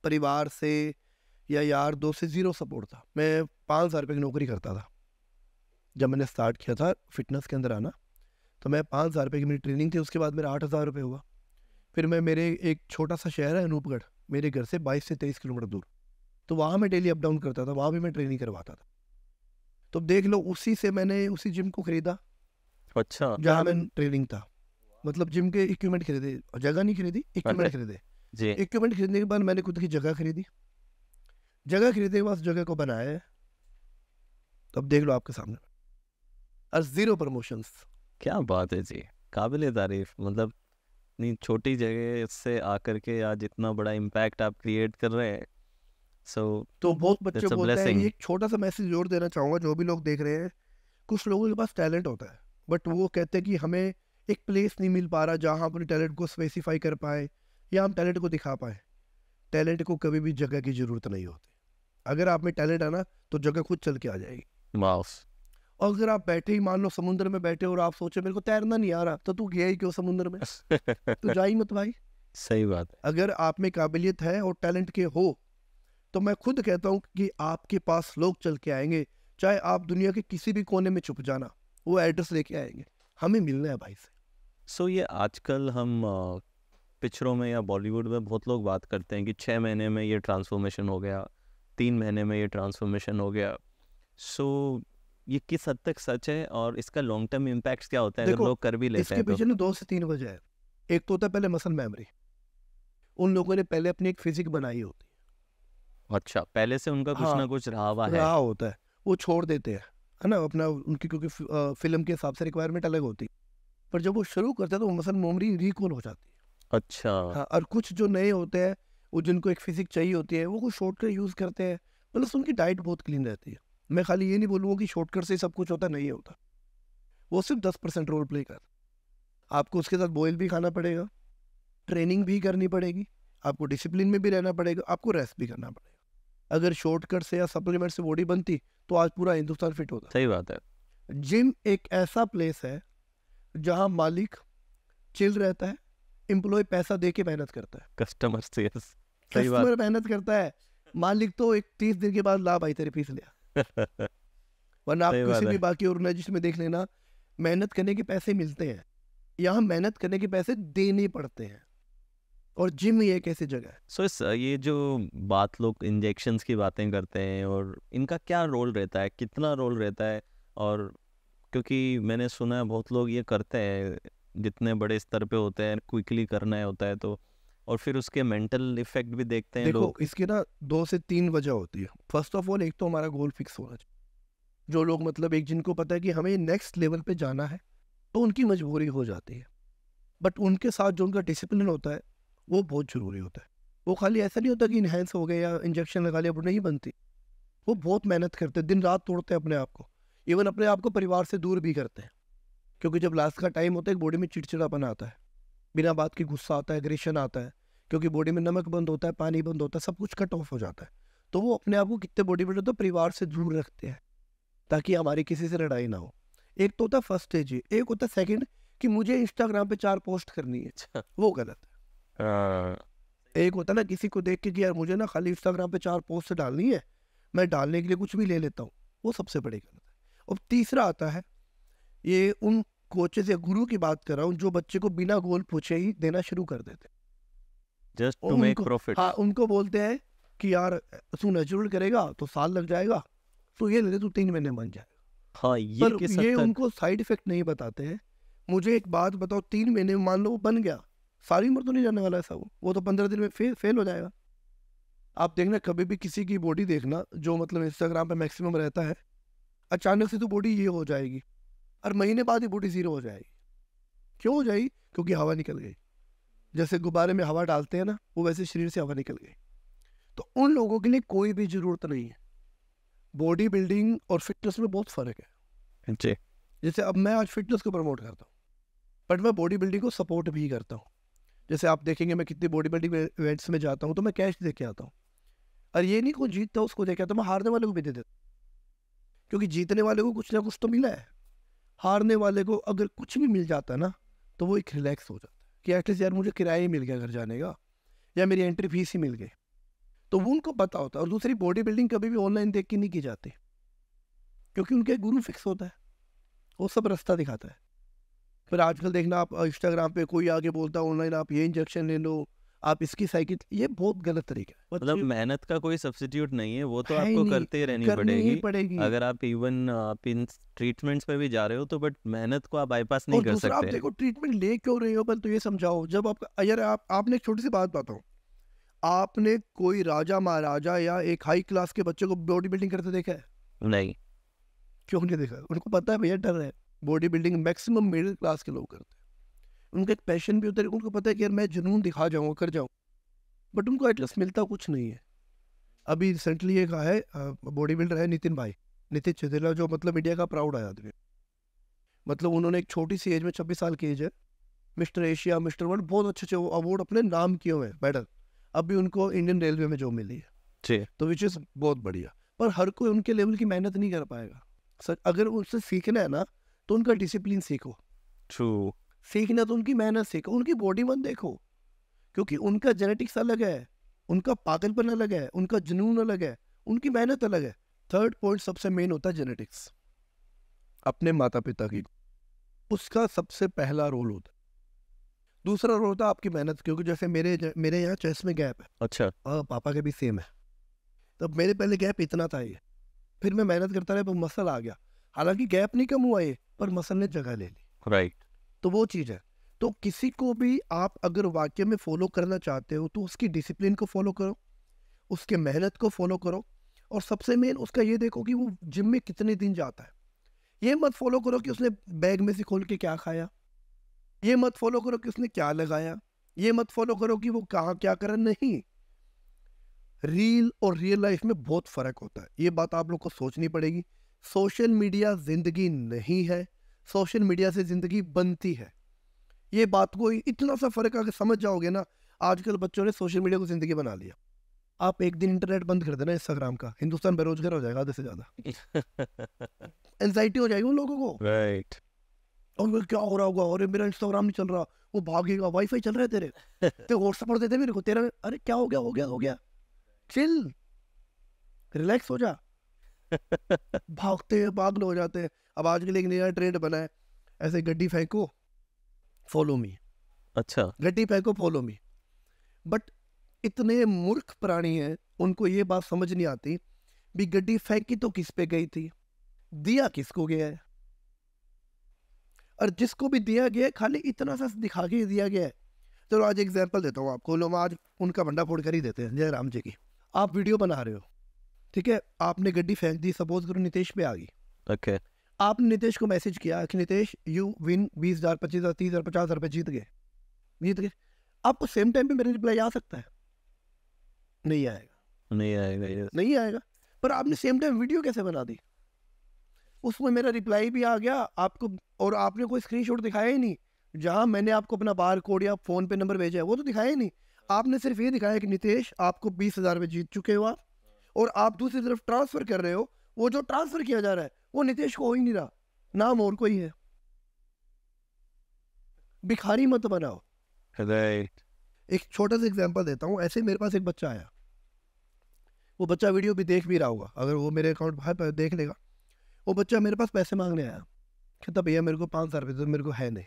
परिवार से या यार दोस्त से ज़ीरो सपोर्ट था मैं पाँच हज़ार रुपये की नौकरी करता था जब मैंने स्टार्ट किया था फिटनेस के अंदर आना तो मैं पाँच हज़ार रुपये की मेरी ट्रेनिंग थी उसके बाद मेरा आठ हज़ार रुपये हुआ फिर मैं मेरे एक छोटा सा शहर है अनूपगढ़ मेरे घर से बाईस से तेईस किलोमीटर दूर तो वहाँ मैं डेली अप डाउन करता था वहाँ भी मैं ट्रेनिंग करवाता था तो देख लो उसी से मैंने उसी जिम को खरीदा अच्छा जहाँ मैं ट्रेनिंग था मतलब जिम के इक्विपमेंट खरीदे जगह नहीं खरीदी इक्विपमेंट खरीदे इक्विपमेंट खरीदने के बाद मैंने खुद की जगह खरीदी जगह खरीदने के बाद जगह को बनाया है तो अब देख लो आपके सामने और जीरो प्रमोशंस क्या बात है जी काबिल तारीफ मतलब इतनी छोटी जगह से आकर के आज इतना बड़ा इम्पैक्ट आप क्रिएट कर रहे हैं सो so, तो बहुत बच्चे बोलते हैं ये छोटा सा मैसेज जोर देना चाहूँगा जो भी लोग देख रहे हैं कुछ लोगों के पास टैलेंट होता है बट वो कहते हैं कि हमें एक प्लेस नहीं मिल पा रहा जहाँ अपने टैलेंट को स्पेसिफाई कर पाए या हम टैलेंट को दिखा पाए टैलेंट को कभी भी जगह की जरूरत नहीं होती अगर आप में टैलेंट है ना तो जगह खुद चल के आ जाएगी और अगर आप बैठे ही मान लो समुद्र में बैठे और आप सोचे मेरे को तैरना नहीं आ रहा तो तू गया ही क्यों समुद्र में तो जा ही मत भाई सही बात है अगर आप में काबिलियत है और टैलेंट के हो तो मैं खुद कहता हूँ कि आपके पास लोग चल के आएंगे चाहे आप दुनिया के किसी भी कोने में छुप जाना वो एड्रेस लेके आएंगे हमें मिलना है भाई से सो so, ये आजकल हम पिक्चरों में या बॉलीवुड में बहुत लोग बात करते हैं कि छः महीने में ये ट्रांसफॉर्मेशन हो गया तीन महीने में ये ट्रांसफॉर्मेशन हो गया सो so, ये किस हद तक सच है और इसका लॉन्ग टर्म इम्पैक्ट क्या होता है अगर लोग कर भी लेते इसके हैं तो? दो से तीन वजह है एक तो होता है पहले मसल मेमोरी उन लोगों ने पहले अपनी एक फिजिक बनाई होती है अच्छा पहले से उनका कुछ हाँ, ना कुछ रहा हुआ है रहा होता है वो छोड़ देते हैं है ना अपना उनकी क्योंकि फिल्म के हिसाब से रिक्वायरमेंट अलग होती है पर जब वो शुरू करते हैं तो मसल मेमोरी रिकॉल हो जाती है अच्छा हाँ और कुछ जो नए होते हैं वो जिनको एक फिजिक चाहिए होती है वो कुछ शॉर्टकट यूज़ करते हैं प्लस मतलब उनकी डाइट बहुत क्लीन रहती है मैं खाली ये नहीं बोलूँगा कि शॉर्टकट से सब कुछ होता नहीं होता वो सिर्फ दस परसेंट रोल प्ले कर आपको उसके साथ बॉयल भी खाना पड़ेगा ट्रेनिंग भी करनी पड़ेगी आपको डिसिप्लिन में भी रहना पड़ेगा आपको रेस्ट भी करना पड़ेगा अगर शॉर्टकट से या सप्लीमेंट से बॉडी बनती तो आज पूरा हिंदुस्तान फिट होता सही बात है जिम एक ऐसा प्लेस है जहाँ मालिक चिल रहता है एम्प्लॉय पैसा दे के मेहनत करता है कस्टमर से कस्टमर मेहनत करता है मालिक तो एक तीस दिन के बाद लाभ आई तेरे से लिया वरना आप किसी भी बाकी ऑर्गेनाइजेशन में देख लेना मेहनत करने के पैसे मिलते हैं यहाँ मेहनत करने के पैसे देने पड़ते हैं और जिम ये कैसी जगह है सो so, ये जो बात लोग इंजेक्शन की बातें करते हैं और इनका क्या रोल रहता है कितना रोल रहता है और क्योंकि मैंने सुना है बहुत लोग ये करते हैं जितने बड़े स्तर पे होते हैं क्विकली करना है होता है तो और फिर उसके मेंटल इफेक्ट भी देखते हैं देखो लोग इसकी ना दो से तीन वजह होती है फर्स्ट ऑफ ऑल एक तो हमारा गोल फिक्स होना चाहिए जो लोग मतलब एक जिनको पता है कि हमें नेक्स्ट लेवल पे जाना है तो उनकी मजबूरी हो जाती है बट उनके साथ जो उनका डिसिप्लिन होता है वो बहुत ज़रूरी होता है वो खाली ऐसा नहीं होता कि इन्हेंस हो गए या इंजेक्शन लगा लिया वो नहीं बनती वो बहुत मेहनत करते हैं दिन रात तोड़ते हैं अपने आप को इवन अपने आप को परिवार से दूर भी करते हैं क्योंकि जब लास्ट का टाइम होता है बॉडी में चिड़चिड़ापन आता है बिना बात के गुस्सा आता है एग्रेशन आता है क्योंकि बॉडी में नमक बंद होता है पानी बंद होता है सब कुछ कट ऑफ हो जाता है तो वो अपने आप को कितने बॉडी बिल्डर तो परिवार से दूर रखते हैं ताकि हमारी किसी से लड़ाई ना हो एक तो होता है फर्स्ट स्टेज एक होता है सेकंड कि मुझे इंस्टाग्राम पे चार पोस्ट करनी है अच्छा, वो गलत है हाँ। एक होता है ना किसी को देख के कि यार मुझे ना खाली इंस्टाग्राम पे चार पोस्ट डालनी है मैं डालने के लिए कुछ भी ले लेता हूँ वो सबसे बड़ी गलत है और तीसरा आता है ये उन कोचेज या गुरु की बात कर रहा हूँ जो बच्चे को बिना गोल पूछे ही देना शुरू कर देते जस्ट टू मेक प्रॉफिट हाँ उनको बोलते हैं कि यार तू नेचुरल करेगा तो साल लग जाएगा तो ये ले तू तीन महीने बन जाए हाँ ये पर ये उनको साइड इफेक्ट नहीं बताते हैं मुझे एक बात बताओ तीन महीने मान लो वो बन गया सारी उम्र तो नहीं जाने वाला ऐसा वो वो तो पंद्रह दिन में फे, फेल हो जाएगा आप देखना कभी भी किसी की बॉडी देखना जो मतलब इंस्टाग्राम पे मैक्सिमम रहता है अचानक से तो बॉडी ये हो जाएगी और महीने बाद ही बूटी जीरो हो जाएगी क्यों हो जाएगी क्योंकि हवा निकल गई जैसे गुब्बारे में हवा डालते हैं ना वो वैसे शरीर से हवा निकल गई तो उन लोगों के लिए कोई भी ज़रूरत नहीं है बॉडी बिल्डिंग और फिटनेस में बहुत फ़र्क है जी जैसे अब मैं आज फिटनेस को प्रमोट करता हूँ बट मैं बॉडी बिल्डिंग को सपोर्ट भी करता हूँ जैसे आप देखेंगे मैं कितनी बॉडी बिल्डिंग इवेंट्स में जाता हूँ तो मैं कैश दे के आता हूँ और ये नहीं कोई जीतता उसको दे के आता मैं हारने वाले को भी दे देता क्योंकि जीतने वाले को कुछ ना कुछ तो मिला है हारने वाले को अगर कुछ भी मिल जाता ना तो वो एक रिलैक्स हो जाता है कि एटलीस्ट यार मुझे किराया ही मिल गया घर जाने का या मेरी एंट्री फीस ही मिल गई तो वो उनको पता होता है और दूसरी बॉडी बिल्डिंग कभी भी ऑनलाइन देख के नहीं की जाती क्योंकि उनका गुरु फिक्स होता है वो सब रास्ता दिखाता है फिर आजकल देखना आप इंस्टाग्राम पे कोई आगे बोलता है ऑनलाइन आप ये इंजेक्शन ले लो आप इसकी साइकिल ये बहुत गलत तरीका है मतलब मेहनत का कोई सब्सिट्यूट नहीं है वो तो आपको करते ही रहनी पड़ेगी।, पड़ेगी अगर आप इवन आप इन ट्रीटमेंट्स पे भी जा रहे हो तो बट मेहनत को आप बाईपास नहीं कर सकते आप देखो ट्रीटमेंट ले क्यों रहे हो पर तो ये समझाओ जब आप अगर आप आपने एक छोटी सी बात बताओ आपने कोई राजा महाराजा या एक हाई क्लास के बच्चे को बॉडी बिल्डिंग करते देखा है नहीं क्यों नहीं देखा उनको पता है भैया डर है body building maximum middle class के लोग करते हैं उनका एक पैशन भी होता है उनको पता है कि यार मैं जुनून दिखा जाऊँगा कर जाऊँ बट उनको एटलीस्ट मिलता कुछ नहीं है अभी रिसेंटली एक है बॉडी बिल्डर है नितिन भाई नितिन चिथिला जो मतलब इंडिया का प्राउड है आदमी मतलब उन्होंने एक छोटी सी एज में छब्बीस साल की एज है मिस्टर एशिया मिस्टर वर्ल्ड बहुत अच्छे अच्छे अवार्ड अपने नाम किए हुए हैं मेडल अभी उनको इंडियन रेलवे में जॉब मिली है जी तो विच इज़ बहुत बढ़िया पर हर कोई उनके लेवल की मेहनत नहीं कर पाएगा सर अगर उनसे सीखना है ना तो उनका डिसिप्लिन सीखो ट्रू सीखना तो उनकी मेहनत सीखो उनकी बॉडी बन देखो क्योंकि उनका जेनेटिक्स अलग है उनका पागलपन अलग है उनका जुनून अलग है उनकी मेहनत अलग है थर्ड पॉइंट सबसे मेन होता है जेनेटिक्स अपने माता पिता की उसका सबसे पहला रोल होता है दूसरा रोल होता है आपकी मेहनत क्योंकि जैसे मेरे मेरे यहाँ चेस में गैप है अच्छा और हाँ, पापा के भी सेम है तब मेरे पहले गैप इतना था ये फिर मैं मेहनत करता रहा मसल आ गया हालांकि गैप नहीं कम हुआ ये पर मसल ने जगह ले ली राइट तो वो चीज़ है तो किसी को भी आप अगर वाक्य में फॉलो करना चाहते हो तो उसकी डिसिप्लिन को फॉलो करो उसके मेहनत को फॉलो करो और सबसे मेन उसका ये देखो कि वो जिम में कितने दिन जाता है ये मत फॉलो करो कि उसने बैग में से खोल के क्या खाया ये मत फॉलो करो कि उसने क्या लगाया ये मत फॉलो करो कि वो कहाँ क्या करा नहीं रील और रियल लाइफ में बहुत फ़र्क होता है ये बात आप लोग को सोचनी पड़ेगी सोशल मीडिया ज़िंदगी नहीं है सोशल मीडिया से ज़िंदगी बनती है ये बात को इतना सा फ़र्क अगर समझ जाओगे ना आजकल बच्चों ने सोशल मीडिया को ज़िंदगी बना लिया आप एक दिन इंटरनेट बंद कर देना इंस्टाग्राम का हिंदुस्तान बेरोजगार हो जाएगा आधे से ज़्यादा एनजाइटी हो जाएगी उन लोगों को राइट right. और मैं क्या हो रहा होगा अरे मेरा इंस्टाग्राम नहीं चल रहा वो भागेगा वाईफाई चल रहा है तेरे तेरे व्हाट्सअप पर देते मेरे को तेरा अरे क्या हो गया हो गया हो गया चिल रिलैक्स हो जा भागते हैं पागल हो जाते हैं अब आजकल एक नया ट्रेंड बना है ऐसे गड्डी फेंको फॉलो मी अच्छा गड्डी फेंको फॉलो मी बट इतने मूर्ख प्राणी हैं उनको ये बात समझ नहीं आती भी गड्डी फेंकी तो किस पे गई थी दिया किसको गया है और जिसको भी दिया गया है खाली इतना सा दिखा के दिया गया है चलो तो आज एग्जाम्पल देता हूँ आपको लोग आज उनका भंडा फोड़ कर ही देते हैं जय राम जी की आप वीडियो बना रहे हो ठीक है आपने गड्डी फेंक दी सपोज करो नितेश पे आ गई ओके आपने नितेश को मैसेज किया कि नितेश यू विन बीस हज़ार पच्चीस हज़ार तीस हज़ार पचास हज़ार रुपये जीत गए जीत गए आपको सेम टाइम पे मेरा रिप्लाई आ सकता है नहीं आएगा नहीं आएगा नहीं आएगा पर आपने सेम टाइम वीडियो कैसे बना दी उसमें मेरा रिप्लाई भी आ गया आपको और आपने कोई शॉट दिखाया ही नहीं जहाँ मैंने आपको अपना बार कोड या फ़ोन पे नंबर भेजा है वो तो दिखाया ही नहीं आपने सिर्फ ये दिखाया कि नितेश आपको बीस हज़ार रुपये जीत चुके हो आप और आप दूसरी तरफ ट्रांसफर कर रहे हो वो जो ट्रांसफर किया जा रहा है वो नीतीश को हो ही नहीं रहा नाम और कोई है भिखारी मत बनाओ एक छोटा सा एग्जाम्पल देता हूँ ऐसे मेरे पास एक बच्चा आया वो बच्चा वीडियो भी देख भी रहा होगा अगर वो मेरे अकाउंट भाई देख लेगा वो बच्चा मेरे पास पैसे मांगने आया कहता भैया मेरे को पाँच हजार रुपये तो मेरे को है नहीं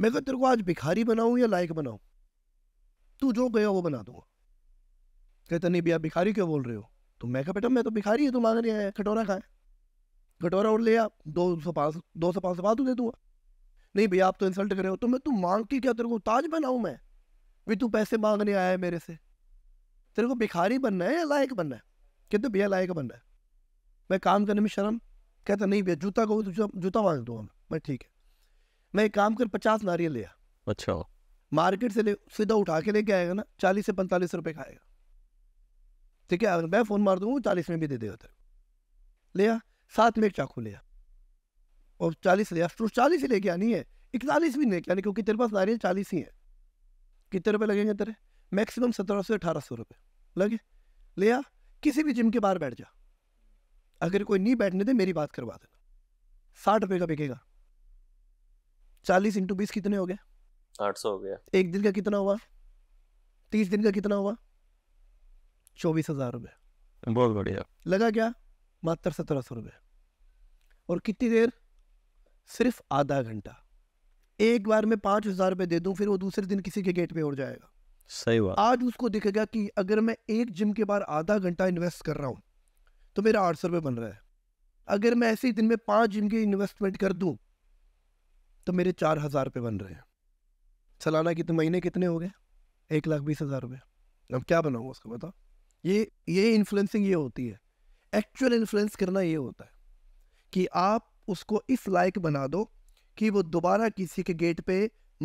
मैं कहता तेरे को आज भिखारी बनाऊँ या लायक बनाऊँ तू जो गया वो बना दूंगा कहता नहीं भैया भिखारी क्यों बोल रहे हो तो मैं कहा बेटा मैं तो भिखारी है तू मांग रहा है कटोरा खाए कटोरा और ले आप दो सौ पाँच दो सौ पाँच सौ बात दे दूंगा नहीं भैया आप तो इंसल्ट कर रहे हो तो मैं तू मांग के क्या तेरे को ताज बनाऊँ मैं भी तू पैसे मांगने आया है मेरे से तेरे को भिखारी बनना है या लायक बनना है कहते भैया लायक बनना है मैं काम करने में शर्म कहता नहीं भैया जूता को तो जूता मांग दूंगा मैं ठीक है मैं एक काम कर पचास नारियल लिया अच्छा मार्केट से ले सीधा उठा के लेके आएगा ना चालीस से पैंतालीस रुपये खाएगा ठीक है अगर मैं फ़ोन मार दूंगा चालीस में भी दे देगा तेरे लिया साथ में एक चाकू लिया और चालीस लिया तो चालीस ही लेके आनी है इकतालीस भी लेके आनी क्योंकि तेरे पास नारियल चालीस ही है कितने रुपये लगेंगे तेरे मैक्सिमम सत्रह सौ अठारह सौ रुपये लगे लिया किसी भी जिम के बाहर बैठ जा अगर कोई नहीं बैठने दे मेरी बात करवा देना साठ रुपये का बिकेगा चालीस इंटू बीस कितने हो गए आठ सौ हो गया एक दिन का कितना हुआ तीस दिन का कितना हुआ चौबीस हज़ार रुपये बहुत बढ़िया लगा क्या मात्र सत्रह सौ रुपये और कितनी देर सिर्फ आधा घंटा एक बार में पाँच हज़ार रुपये दे दूँ फिर वो दूसरे दिन किसी के गेट पे उड़ जाएगा सही बात आज उसको दिखेगा कि अगर मैं एक जिम के बाहर आधा घंटा इन्वेस्ट कर रहा हूँ तो मेरा आठ सौ रुपये बन रहा है अगर मैं ऐसे ही दिन में पाँच जिम के इन्वेस्टमेंट कर दूँ तो मेरे चार हज़ार रुपये बन रहे हैं सालाना कितने महीने कितने हो गए एक लाख बीस हज़ार रुपये अब क्या बनाऊँगा उसको बताओ ये ये इन्फ्लुएंसिंग ये होती है एक्चुअल इन्फ्लुएंस करना ये होता है कि आप उसको इस लायक बना दो कि वो दोबारा किसी के गेट पे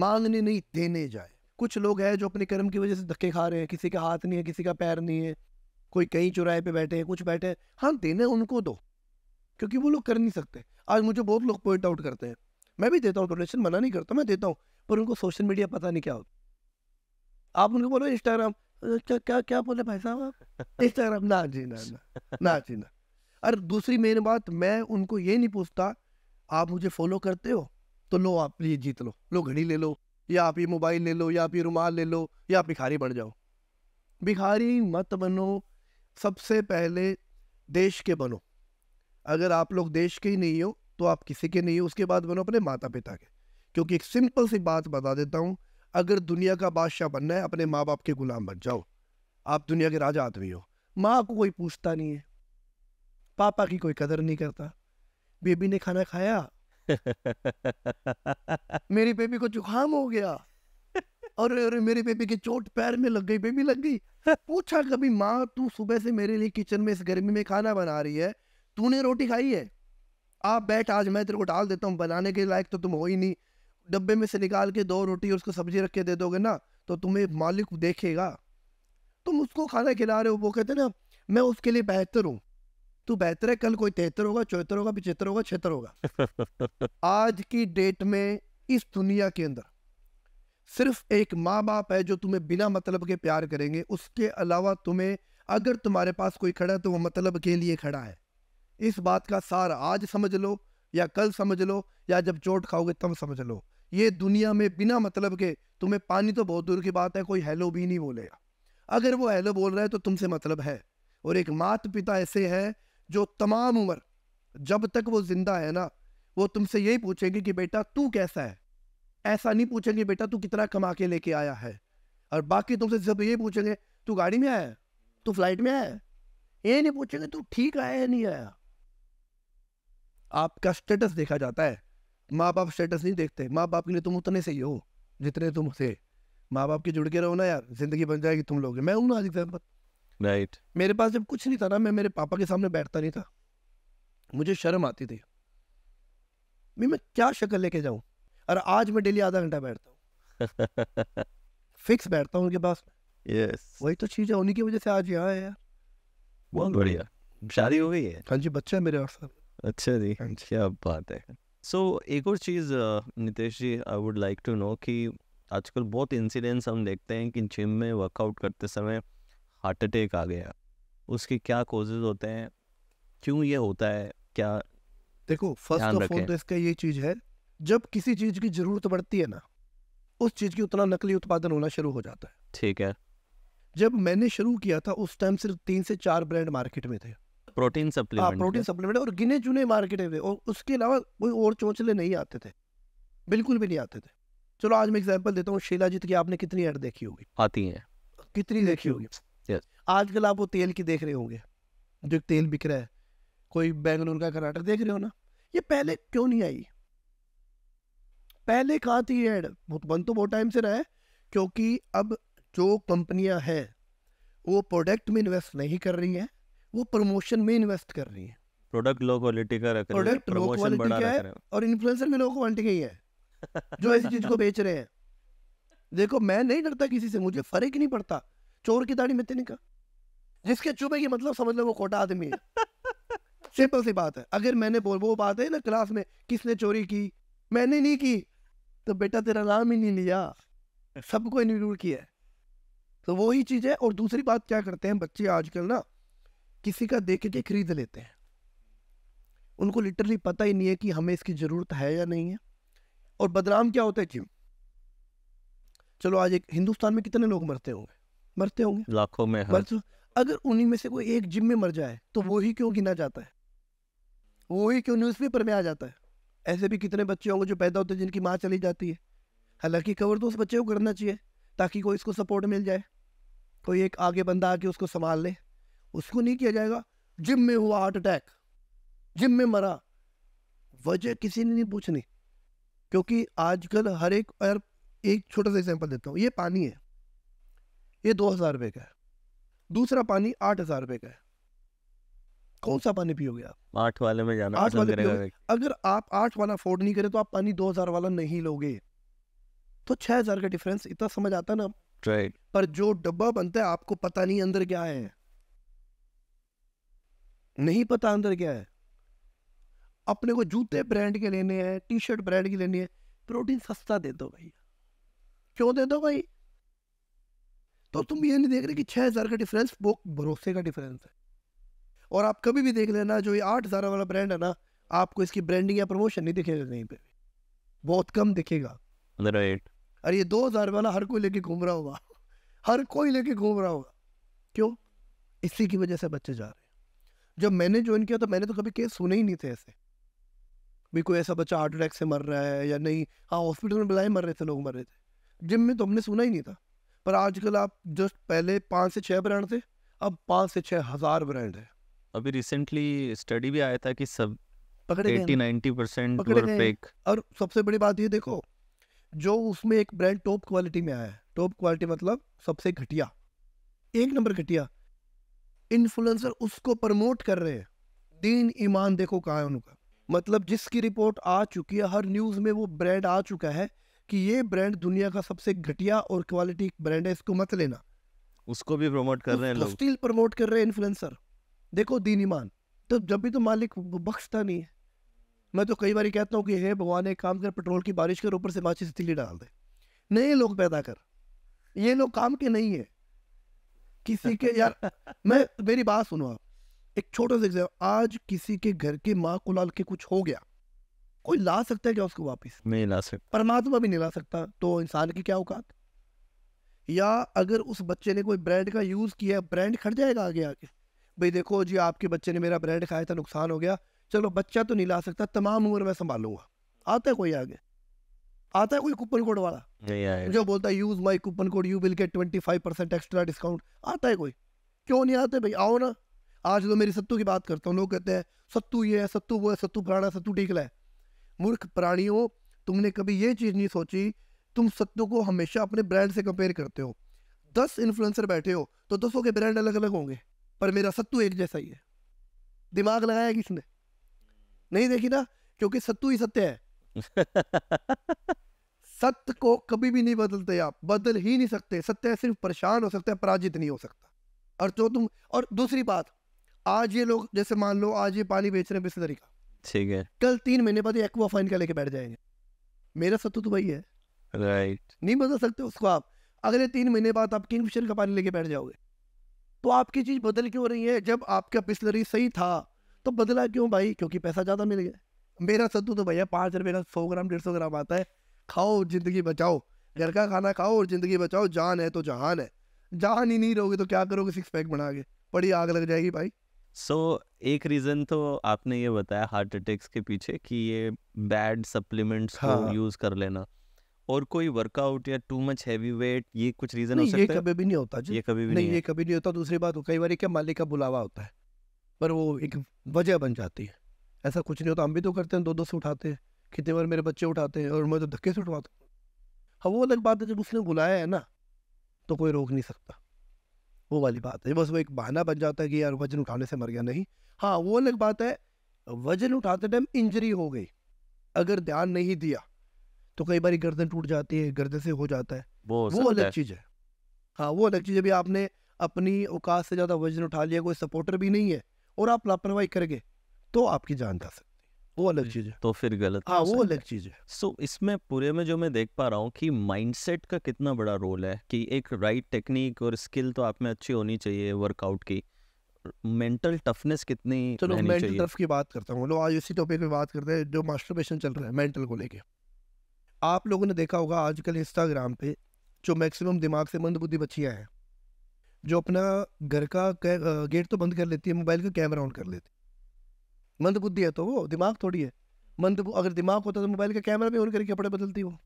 मांगने नहीं देने जाए कुछ लोग हैं जो अपने कर्म की वजह से धक्के खा रहे हैं किसी का हाथ नहीं है किसी का पैर नहीं है कोई कहीं चौराहे पे बैठे हैं कुछ बैठे हैं हाँ देने उनको दो क्योंकि वो लोग कर नहीं सकते आज मुझे बहुत लोग पॉइंट आउट करते हैं मैं भी देता हूँ डोनेशन मना नहीं करता मैं देता हूँ पर उनको सोशल मीडिया पता नहीं क्या होता आप उनको बोलो इंस्टाग्राम क्या क्या क्या बोले भाई साहब आप इंस्टाग्राम ना जी ना ना ना जी ना अरे दूसरी मेन बात मैं उनको ये नहीं पूछता आप मुझे फॉलो करते हो तो लो आप ये जीत लो लो घड़ी ले लो या आप ये मोबाइल ले लो या आप ये रुमाल ले लो या आप भिखारी बन जाओ भिखारी मत बनो सबसे पहले देश के बनो अगर आप लोग देश के ही नहीं हो तो आप किसी के नहीं हो उसके बाद बनो अपने माता पिता के क्योंकि एक सिंपल सी बात बता देता हूँ अगर दुनिया का बादशाह बनना है अपने माँ बाप के गुलाम बन जाओ आप दुनिया के राजा आदमी हो माँ को कोई पूछता नहीं है पापा की कोई कदर नहीं करता बेबी ने खाना खाया मेरी बेबी को जुकाम हो गया और अरे मेरी बेबी की चोट पैर में लग गई बेबी लग गई पूछा कभी माँ तू सुबह से मेरे लिए किचन में इस गर्मी में खाना बना रही है तूने रोटी खाई है आप बैठ आज मैं तेरे को डाल देता हूँ बनाने के लायक तो तुम हो ही नहीं डब्बे में से निकाल के दो रोटी और उसको सब्जी रख के दे दोगे ना तो तुम्हें मालिक देखेगा तुम उसको खाना खिला रहे हो वो कहते ना मैं उसके लिए बेहतर हूँ तू बेहतर है कल कोई तेहतर होगा चौहत्तर होगा पिछहत्तर होगा छहत्तर होगा आज की डेट में इस दुनिया के अंदर सिर्फ एक माँ बाप है जो तुम्हें बिना मतलब के प्यार करेंगे उसके अलावा तुम्हें अगर तुम्हारे पास कोई खड़ा है तो वो मतलब के लिए खड़ा है इस बात का सार आज समझ लो या कल समझ लो या जब चोट खाओगे तब समझ लो ये दुनिया में बिना मतलब के तुम्हें पानी तो बहुत दूर की बात है कोई हेलो भी नहीं बोलेगा अगर वो हेलो बोल रहा है तो तुमसे मतलब है और एक माता पिता ऐसे हैं जो तमाम उम्र जब तक वो जिंदा है ना वो तुमसे यही पूछेंगे कि बेटा तू कैसा है ऐसा नहीं पूछेंगे बेटा तू कितना कमा के लेके आया है और बाकी तुमसे जब ये पूछेंगे तू गाड़ी में आया तू फ्लाइट में आया ये नहीं पूछेंगे तू ठीक आया या नहीं आया आपका स्टेटस देखा जाता है माँ बाप स्टेटस नहीं देखते माँ बाप के लिए तुम उतने सही हो जितने तुम से माँ बाप के जुड़ के रहो ना यार जिंदगी बन जाएगी तुम लोग मैं हूँ ना आज एग्जाम्पल राइट मेरे पास जब कुछ नहीं था ना मैं मेरे पापा के सामने बैठता नहीं था मुझे शर्म आती थी मैं मैं क्या शक्ल लेके जाऊँ और आज मैं डेली आधा घंटा बैठता हूँ फिक्स बैठता हूँ उनके पास yes. वही तो चीज़ है उन्हीं की वजह से आज यहाँ है यार बहुत बढ़िया शादी हो गई है हाँ जी बच्चा है मेरे और अच्छा हाँ जी क्या बात है सो एक और चीज़ Nitesh ji I would like to know कि आजकल बहुत इंसिडेंट्स हम देखते हैं कि जिम में वर्कआउट करते समय हार्ट अटैक आ गया उसके क्या कोजेज होते हैं क्यों ये होता है क्या देखो फर्स्ट ऑफ ऑल तो इसका ये चीज़ है जब किसी चीज़ की ज़रूरत बढ़ती है ना उस चीज़ की उतना नकली उत्पादन होना शुरू हो जाता है ठीक है जब मैंने शुरू किया था उस टाइम सिर्फ तीन से चार ब्रांड मार्केट में थे प्रोटीन हाँ, सप्लीमेंट प्रोटीन सप्लीमेंट और गिने चुने मार्केट है और उसके अलावा कोई और चौचले नहीं आते थे बिल्कुल भी नहीं आते थे चलो आज मैं एग्जाम्पल देता हूँ शीलाजीत की आपने कितनी एड देखी होगी आती है कितनी देखी होगी yes. आजकल आप वो तेल की देख रहे होंगे जो तेल बिक रहा है कोई बेंगलुरु का कर्नाटक देख रहे हो ना ये पहले क्यों नहीं आई पहले कहा थी ये एड तो बंद तो बहुत टाइम से रहा है क्योंकि अब जो कंपनियां हैं वो प्रोडक्ट में इन्वेस्ट नहीं कर रही हैं वो प्रमोशन में इन्वेस्ट कर रही है प्रोडक्ट लो क्वालिटी का रख रहे प्रोडक्ट लो क्वालिटी का है और इन्फ्लुएंसर में लो क्वालिटी का ही है जो ऐसी चीज को बेच रहे हैं देखो मैं नहीं डरता किसी से मुझे फर्क ही नहीं पड़ता चोर की दाढ़ी में का जिसके चुभे की मतलब समझ लो वो खोटा आदमी है सिंपल सी बात है अगर मैंने बोल वो बात है ना क्लास में किसने चोरी की मैंने नहीं की तो बेटा तेरा नाम ही नहीं लिया सबको इन्क्लूड किया है तो वही चीज़ है और दूसरी बात क्या करते हैं बच्चे आजकल ना किसी का देख के खरीद लेते हैं उनको लिटरली पता ही नहीं है कि हमें इसकी ज़रूरत है या नहीं है और बदनाम क्या होता है जिम चलो आज एक हिंदुस्तान में कितने लोग मरते होंगे मरते होंगे लाखों में हाँ। अगर उन्हीं में से कोई एक जिम में मर जाए तो वो ही क्यों गिना जाता है वो ही क्यों न्यूज़पेपर में आ जाता है ऐसे भी कितने बच्चे होंगे जो पैदा होते हैं जिनकी माँ चली जाती है हालांकि कवर तो उस बच्चे को करना चाहिए ताकि कोई इसको सपोर्ट मिल जाए कोई एक आगे बंदा आके उसको संभाल ले उसको नहीं किया जाएगा जिम में हुआ हार्ट अटैक जिम में मरा वजह किसी ने नहीं पूछनी क्योंकि आजकल हर एक और एक छोटा सा एग्जाम्पल देता हूँ ये पानी है ये दो हज़ार रुपये का है दूसरा पानी आठ हज़ार रुपये का है कौन सा पानी पियोगे आप आठ वाले में जाना आठ वाले अगर आप आठ वाला अफोर्ड नहीं करें तो आप पानी दो हज़ार वाला नहीं लोगे तो छः हज़ार का डिफरेंस इतना समझ आता ना राइट पर जो डब्बा बनता है आपको पता नहीं अंदर क्या है नहीं पता अंदर क्या है अपने को जूते ब्रांड के लेने हैं टी शर्ट ब्रांड के लेने हैं प्रोटीन सस्ता दे दो भाई क्यों दे दो भाई तो तुम ये नहीं देख रहे कि छः हज़ार का डिफरेंस वो भरोसे का डिफरेंस है और आप कभी भी देख लेना जो ये आठ हज़ार वाला ब्रांड है ना आपको इसकी ब्रांडिंग या प्रमोशन नहीं दिखेगा कहीं पे बहुत कम दिखेगा राइट अरे ये दो हज़ार वाला हर कोई लेके घूम रहा होगा हर कोई लेके घूम रहा होगा क्यों इसी की वजह से बच्चे जा रहे हैं जब मैंने ज्वाइन किया तो मैंने तो कभी केस सुने ही नहीं थे ऐसे भी कोई ऐसा बच्चा हार्ट अटैक से मर रहा है या नहीं हाँ हॉस्पिटल में बुलाए मर रहे थे लोग मर रहे थे जिम में तो हमने सुना ही नहीं था पर आजकल आप जस्ट पहले पाँच से छः ब्रांड थे अब पाँच से छः हज़ार ब्रांड है अभी रिसेंटली स्टडी भी आया था कि सब पकड़े एटी 90 परसेंट और सबसे बड़ी बात ये देखो जो उसमें एक ब्रांड टॉप क्वालिटी में आया है टॉप क्वालिटी मतलब सबसे घटिया एक नंबर घटिया इन्फ्लुएंसर उसको प्रमोट कर रहे हैं दीन ईमान देखो कहाँ है उनका मतलब जिसकी रिपोर्ट आ चुकी है हर न्यूज़ में वो ब्रांड आ चुका है कि ये ब्रांड दुनिया का सबसे घटिया और क्वालिटी ब्रांड है इसको मत लेना उसको भी प्रमोट कर रहे हैं लोग स्टील प्रमोट कर रहे हैं इन्फ्लुएंसर देखो दीन ईमान तो जब भी तो मालिक बख्शता नहीं है मैं तो कई बार कहता हूँ कि हे भगवान एक काम कर पेट्रोल की बारिश कर ऊपर से माचिस तिली डाल दे नए लोग पैदा कर ये लोग काम के नहीं है किसी के यार मैं मेरी बात सुनो आप एक छोटा सा एग्जाम्पल आज किसी के घर के माँ को लाल के कुछ हो गया कोई ला सकता है क्या उसको वापस नहीं ला सकता परमात्मा भी नहीं ला सकता तो इंसान की क्या औकात या अगर उस बच्चे ने कोई ब्रांड का यूज किया ब्रांड खट जाएगा आगे आगे भाई देखो जी आपके बच्चे ने मेरा ब्रांड खाया था नुकसान हो गया चलो बच्चा तो नहीं ला सकता तमाम उम्र में संभालूंगा आता है कोई आगे आता है कोई कूपन कोड वाला नहीं जो बोलता है use my coupon code you will get twenty five percent extra discount आता है कोई क्यों नहीं आते भाई आओ ना आज तो मेरी सत्तू की बात करता हूँ लोग कहते हैं सत्तू ये है सत्तू वो है सत्तू पुराना सत्तू टीकला है मूर्ख प्राणियों तुमने कभी ये चीज़ नहीं सोची तुम सत्तू को हमेशा अपने ब्रांड से कंपेयर करते हो दस इन्फ्लुएंसर बैठे हो तो दसों के ब्रांड अलग अलग होंगे पर मेरा सत्तू एक जैसा ही है दिमाग लगाया किसने नहीं देखी ना क्योंकि सत्तू ही सत्य है सत्य को कभी भी नहीं बदलते आप बदल ही नहीं सकते सत्य सिर्फ परेशान हो सकता है पराजित नहीं हो सकता और जो तुम और दूसरी बात आज ये लोग जैसे मान लो आज ये पानी बेच रहे हैं तरीका ठीक है कल तीन महीने बाद एक्वा फाइन का लेके बैठ जाएंगे मेरा सत्य तो वही है राइट right. नहीं बदल सकते उसको आप अगले तीन महीने बाद आप किंग का पानी लेके बैठ जाओगे तो आपकी चीज बदल क्यों रही है जब आपका पिस्लरी सही था तो बदला क्यों भाई क्योंकि पैसा ज्यादा मिल गया मेरा सत्तू तो भैया पाँच रुपये का सौ ग्राम डेढ़ सौ ग्राम आता है खाओ ज़िंदगी बचाओ घर का खाना खाओ और ज़िंदगी बचाओ जान है तो जहान है जान ही नहीं रहोगे तो क्या करोगे सिक्स पैक बना के बड़ी आग लग जाएगी भाई सो so, एक रीज़न तो आपने ये बताया हार्ट अटैक्स के पीछे कि ये बैड सप्लीमेंट्स हाँ। को यूज़ कर लेना और कोई वर्कआउट या टू मच हैवी वेट ये कुछ रीज़न हो सकता है ये कभी भी नहीं होता जी ये कभी भी नहीं, नहीं ये कभी नहीं होता दूसरी बात कई बार क्या मालिक का बुलावा होता है पर वो एक वजह बन जाती है ऐसा कुछ नहीं होता हम भी तो करते हैं दो दो से उठाते हैं कितने बार मेरे बच्चे उठाते हैं और मैं तो धक्के से उठवाता हूँ हाँ वो अलग बात है जब उसने बुलाया है ना तो कोई रोक नहीं सकता वो वाली बात है बस वो एक बहाना बन जाता है कि यार वजन उठाने से मर गया नहीं हाँ वो अलग बात है वजन उठाते टाइम इंजरी हो गई अगर ध्यान नहीं दिया तो कई बार गर्दन टूट जाती है गर्दन से हो जाता है वो, वो अलग चीज़ है हाँ वो अलग चीज़ है आपने अपनी औकात से ज़्यादा वजन उठा लिया कोई सपोर्टर भी नहीं है और आप लापरवाही कर गए तो आपकी जान जा सकती है वो अलग चीज़ है तो फिर गलत हाँ तो वो अलग चीज़ है सो so, इसमें पूरे में जो मैं देख पा रहा हूँ कि माइंडसेट का कितना बड़ा रोल है कि एक राइट टेक्निक और स्किल तो आप में अच्छी होनी चाहिए वर्कआउट की मेंटल टफनेस कितनी चलो मेंटल टफ की बात करता हूँ लोग आज इसी टॉपिक पे बात करते हैं जो मास्टरबेशन चल रहा है मेंटल को लेके आप लोगों ने देखा होगा आजकल इंस्टाग्राम पे जो मैक्सिमम दिमाग से बुद्धि बच्चियाँ हैं जो अपना घर का गेट तो बंद कर लेती है मोबाइल का कैमरा ऑन कर लेती है मंद बुद्धि है तो वो दिमाग थोड़ी है मंद अगर दिमाग होता तो मोबाइल का कैमरा भी ऑन करके कपड़े बदलती वो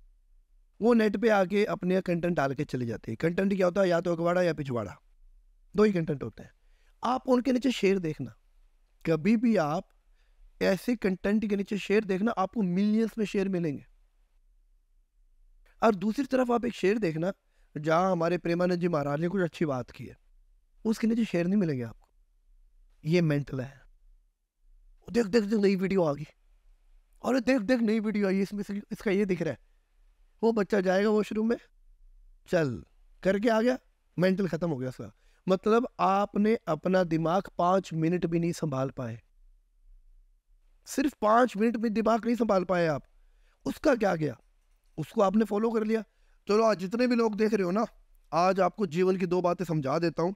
वो नेट पे आके अपने कंटेंट डाल के चले जाती है कंटेंट क्या होता है या तो अखवाड़ा या पिछवाड़ा दो ही कंटेंट होते हैं आप उनके नीचे शेयर देखना कभी भी आप ऐसे कंटेंट के नीचे शेयर देखना आपको मिलियंस में शेयर मिलेंगे और दूसरी तरफ आप एक शेयर देखना जहाँ हमारे प्रेमानंद जी महाराज ने कुछ अच्छी बात की है उसके नीचे शेयर नहीं मिलेंगे आपको ये मेंटल है देख देख देख नई वीडियो आ गई अरे देख देख नई वीडियो आई इसमें से इसका ये दिख रहा है वो बच्चा जाएगा वॉशरूम में चल करके आ गया मेंटल ख़त्म हो गया उसका मतलब आपने अपना दिमाग पाँच मिनट भी नहीं संभाल पाए सिर्फ पाँच मिनट में दिमाग नहीं संभाल पाए आप उसका क्या गया उसको आपने फॉलो कर लिया चलो आज जितने भी लोग देख रहे हो ना आज आपको जीवन की दो बातें समझा देता हूँ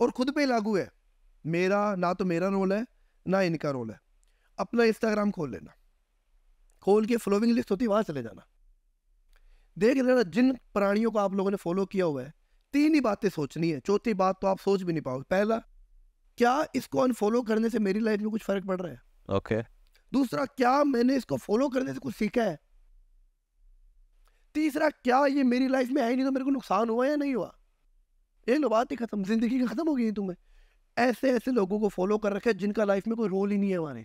और खुद पे लागू है मेरा ना तो मेरा रोल है ना इनका रोल है अपना इंस्टाग्राम खोल लेना खोल के फॉलोइंग लिस्ट होती है वहाँ चले जाना देख लेना जिन प्राणियों को आप लोगों ने फॉलो किया हुआ है तीन ही बातें सोचनी है चौथी बात तो आप सोच भी नहीं पाओगे पहला क्या इसको अनफॉलो करने से मेरी लाइफ में कुछ फर्क पड़ रहा है ओके okay. दूसरा क्या मैंने इसको फॉलो करने से कुछ सीखा है तीसरा क्या ये मेरी लाइफ में है नहीं तो मेरे को नुकसान हुआ या नहीं हुआ ये लो बात ही खत्म जिंदगी खत्म हो गई तुम्हें ऐसे ऐसे लोगों को फॉलो कर रखे जिनका लाइफ में कोई रोल ही नहीं है हमारे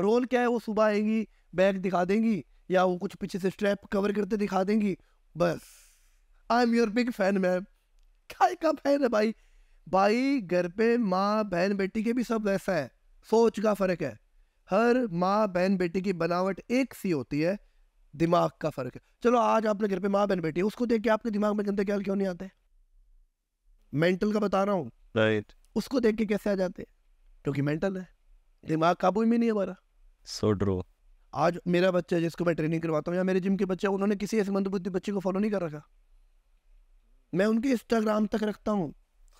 रोल क्या है वो सुबह आएंगी बैग दिखा देंगी या वो कुछ पीछे से स्ट्रैप कवर करते दिखा देंगी बस I am your big fan ma'am क्या का फैन है भाई भाई घर पे माँ बहन बेटी के भी सब ऐसा है सोच का फर्क है हर माँ बहन बेटी की बनावट एक सी होती है दिमाग का फर्क है चलो आज आपने घर पे माँ बहन बेटी है उसको देख के आपके दिमाग में गंदे ख्याल क्यों नहीं आते मेंटल का बता रहा हूँ राइट उसको देख के कैसे आ जाते हैं क्योंकि मेंटल है दिमाग काबू में नहीं हमारा सो ड्रो आज मेरा बच्चा जिसको मैं ट्रेनिंग करवाता हूँ या मेरे जिम के बच्चे उन्होंने किसी ऐसे मंदबुद्धि बच्चे को फॉलो नहीं कर रखा मैं उनके इंस्टाग्राम तक रखता हूँ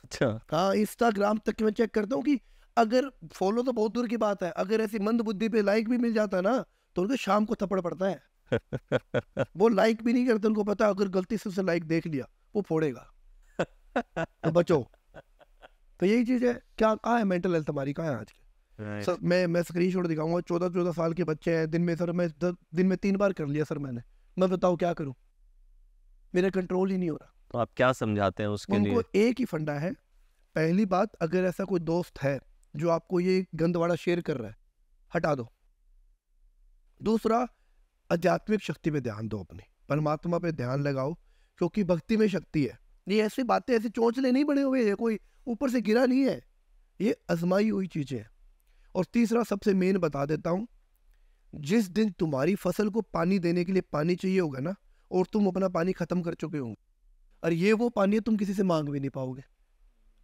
अच्छा हाँ इंस्टाग्राम तक मैं चेक करता हूँ कि अगर फॉलो तो बहुत दूर की बात है अगर ऐसी मंद बुद्धि पे लाइक भी मिल जाता है ना तो उनको शाम को थप्पड़ पड़ता है वो लाइक भी नहीं करते उनको पता अगर गलती से उसे लाइक देख लिया वो फोड़ेगा तो बचो तो यही चीज़ है क्या कहाँ है मेंटल हेल्थ हमारी कहाँ है आज की सर मैं मैं स्क्रीन शॉट दिखाऊंगा चौदह चौदह साल के बच्चे हैं दिन में सर मैं दर, दिन में तीन बार कर लिया सर मैंने मैं बताऊँ क्या करूँ मेरा कंट्रोल ही नहीं हो रहा तो आप क्या समझाते हैं उसके उनको लिए? एक ही फंडा है पहली बात अगर ऐसा कोई दोस्त है जो आपको ये गंदवाड़ा शेयर कर रहा है हटा दो दूसरा आध्यात्मिक शक्ति पे ध्यान दो अपने परमात्मा पे ध्यान लगाओ क्योंकि भक्ति में शक्ति है ये ऐसी बातें ऐसे चोंचले नहीं बड़े हुए हैं कोई ऊपर से गिरा नहीं है ये आजमाई हुई चीज है और तीसरा सबसे मेन बता देता हूँ जिस दिन तुम्हारी फसल को पानी देने के लिए पानी चाहिए होगा ना और तुम अपना पानी ख़त्म कर चुके होंगे और ये वो पानी है तुम किसी से मांग भी नहीं पाओगे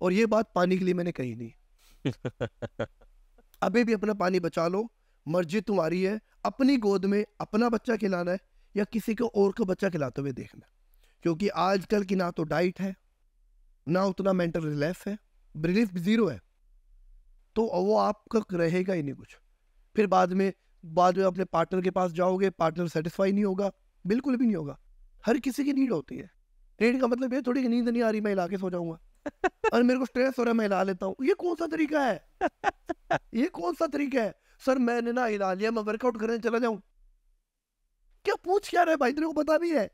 और ये बात पानी के लिए मैंने कही नहीं अभी भी अपना पानी बचा लो मर्जी तुम्हारी है अपनी गोद में अपना बच्चा खिलाना है या किसी को और का बच्चा खिलाते हुए देखना क्योंकि आजकल की ना तो डाइट है ना उतना मेंटल रिलैक्स है रिलीफ जीरो है तो वो आपका रहेगा ही नहीं कुछ फिर बाद में बाद में अपने पार्टनर के पास जाओगे पार्टनर सेटिस्फाई नहीं होगा बिल्कुल भी नहीं होगा हर किसी की नीड होती है नीड का मतलब ये थोड़ी नींद नहीं आ रही मैं हिला के सो जाऊंगा और मेरे को स्ट्रेस हो रहा है मैं हिला लेता हूँ ये कौन सा तरीका है ये कौन सा तरीका है सर मैंने ना हिला लिया मैं वर्कआउट करने चला जाऊं क्या पूछ क्या रहा है भाई तेरे को पता भी है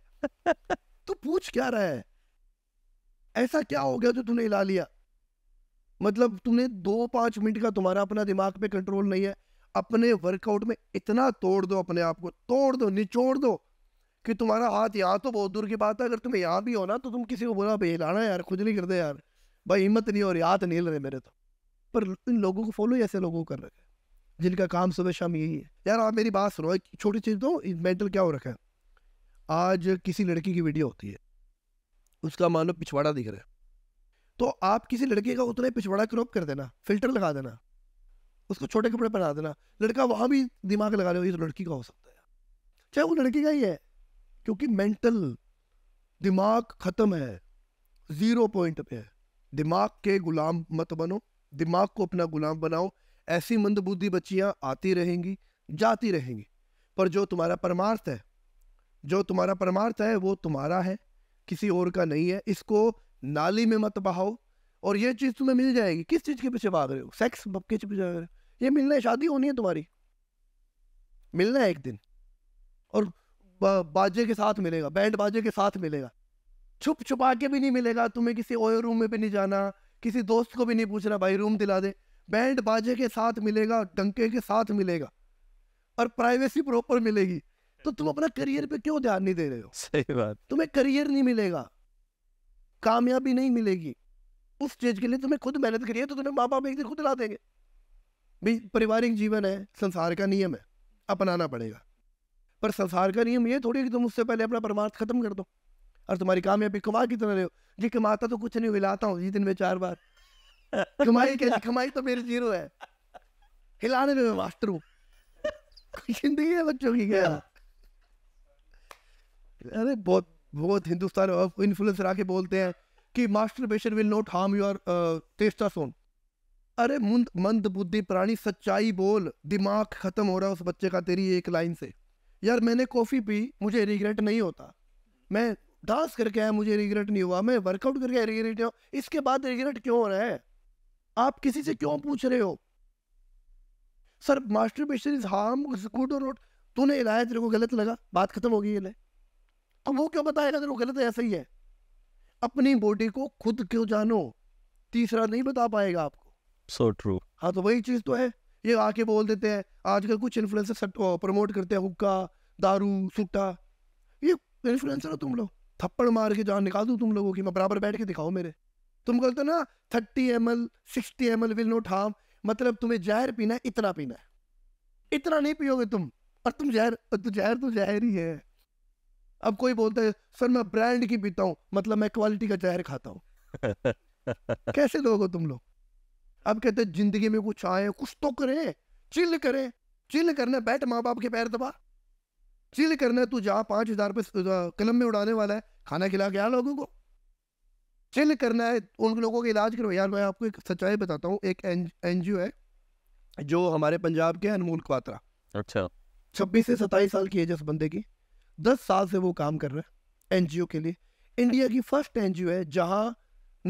तू पूछ क्या रहा है ऐसा क्या हो गया जो तूने हिला लिया मतलब तुमने दो पांच मिनट का तुम्हारा अपना दिमाग पे कंट्रोल नहीं है अपने वर्कआउट में इतना तोड़ दो अपने आप को तोड़ दो निचोड़ दो कि तुम्हारा हाथ यहाँ तो बहुत दूर की बात है अगर तुम्हें यहाँ भी हो ना तो तुम किसी को बोला भाई हिलाना यार खुद नहीं करते यार भाई हिम्मत नहीं हो रही हाथ नहीं रहे मेरे तो पर इन लोगों को फॉलो ऐसे लोगों को कर हैं जिनका काम सुबह शाम यही है यार आप मेरी बात सुनो एक छोटी चीज़ तो मेंटल क्या हो रखा है आज किसी लड़की की वीडियो होती है उसका मान लो पिछवाड़ा दिख रहा है तो आप किसी लड़के का उतना पिछवाड़ा क्रॉप कर देना फिल्टर लगा देना उसको छोटे कपड़े पहना देना लड़का वहाँ भी दिमाग लगा रहे हो ये तो लड़की का हो सकता है चाहे वो लड़की का ही है क्योंकि मेंटल दिमाग ख़त्म है ज़ीरो पॉइंट पे है दिमाग के गुलाम मत बनो दिमाग को अपना गुलाम बनाओ ऐसी मंदबुद्धि बच्चियाँ आती रहेंगी जाती रहेंगी पर जो तुम्हारा परमार्थ है जो तुम्हारा परमार्थ है वो तुम्हारा है किसी और का नहीं है इसको नाली में मत बहाओ और ये चीज़ तुम्हें मिल जाएगी किस चीज़ के पीछे भाग रहे हो सेक्स के पीछे भाग रहे हो ये मिलना है शादी होनी है तुम्हारी मिलना है एक दिन और बाजे के साथ मिलेगा बैंड बाजे के साथ मिलेगा छुप छुपा के भी नहीं मिलेगा तुम्हें किसी और रूम में भी नहीं जाना किसी दोस्त को भी नहीं पूछना भाई रूम दिला दे बैंड बाजे के साथ मिलेगा डंके के साथ मिलेगा और प्राइवेसी प्रॉपर मिलेगी तो तुम अपना करियर पे क्यों ध्यान नहीं दे रहे हो सही बात तुम्हें करियर नहीं मिलेगा कामयाबी नहीं मिलेगी उस चीज के लिए तुम्हें खुद मेहनत करिए तो तुम्हें माँ बाप एक दिन खुद ला देंगे भाई पारिवारिक जीवन है संसार का नियम है अपनाना पड़ेगा पर संसार का नियम ये थोड़ी कि तुम उससे पहले अपना परमार्थ खत्म कर दो और तुम्हारी कामयाबी कमा की तरह रहे हो जी कमाता तो कुछ नहीं हिलाता हूँ जी दिन में चार बार कमाई कैसे कमाई तो मेरी जीरो है हिलाने में मैं मास्टर हूँ जिंदगी है बच्चों की क्या अरे बहुत बहुत हिंदुस्तान इन्फ्लुएंसर आके बोलते हैं कि master masturbation will not harm your testosterone अरे मुंद मंद बुद्धि प्राणी सच्चाई बोल दिमाग खत्म हो रहा है उस बच्चे का तेरी एक लाइन से यार मैंने कॉफ़ी पी मुझे रिग्रेट नहीं होता मैं डांस करके आया मुझे रिग्रेट नहीं हुआ मैं वर्कआउट करके रिग्रेट नहीं हुआ इसके बाद रिग्रेट क्यों हो रहा है आप किसी से क्यों पूछ रहे हो sir master masturbation is harm good और नॉट तूने इलाया तेरे को गलत लगा बात खत्म हो गई ले अब वो क्यों बताएगा वो गलत है ऐसा ही है अपनी बॉडी को खुद क्यों जानो तीसरा नहीं बता पाएगा आपको सो ट्रू हाँ तो वही चीज़ तो है ये आके बोल देते हैं आजकल कुछ इन्फ्लुएंसर प्रमोट करते हैं हुक्का दारू सुट्टा ये इन्फ्लुएंसर हो तुम लोग थप्पड़ मार के जान निकाल दू तुम लोगों की मैं बराबर बैठ के दिखाओ मेरे तुम कहते हो ना thirty M L sixty M L will not harm मतलब तुम्हें जहर पीना है इतना पीना है इतना नहीं पियोगे तुम और तुम जहर तो जहर तो जहर ही है अब कोई बोलता है सर मैं ब्रांड की पीता हूँ मतलब मैं क्वालिटी का जहर खाता हूँ कैसे लोग हो तुम लोग अब कहते जिंदगी में कुछ आए कुछ तो करे चिल करे चिल करने बैठ माँ बाप के पैर दबा चिल करने तू जा पांच हजार रुपये कलम में उड़ाने वाला है खाना खिला गया लोगों को चिल करना है उन लोगों के इलाज करो यार मैं आपको एक सच्चाई बताता हूँ एक एन जी है जो हमारे पंजाब के अनमोल क्वात्रा अच्छा छब्बीस से सताईस साल की है जिस बंदे की दस साल से वो काम कर रहा है एनजीओ के लिए इंडिया की फर्स्ट एनजीओ है जहां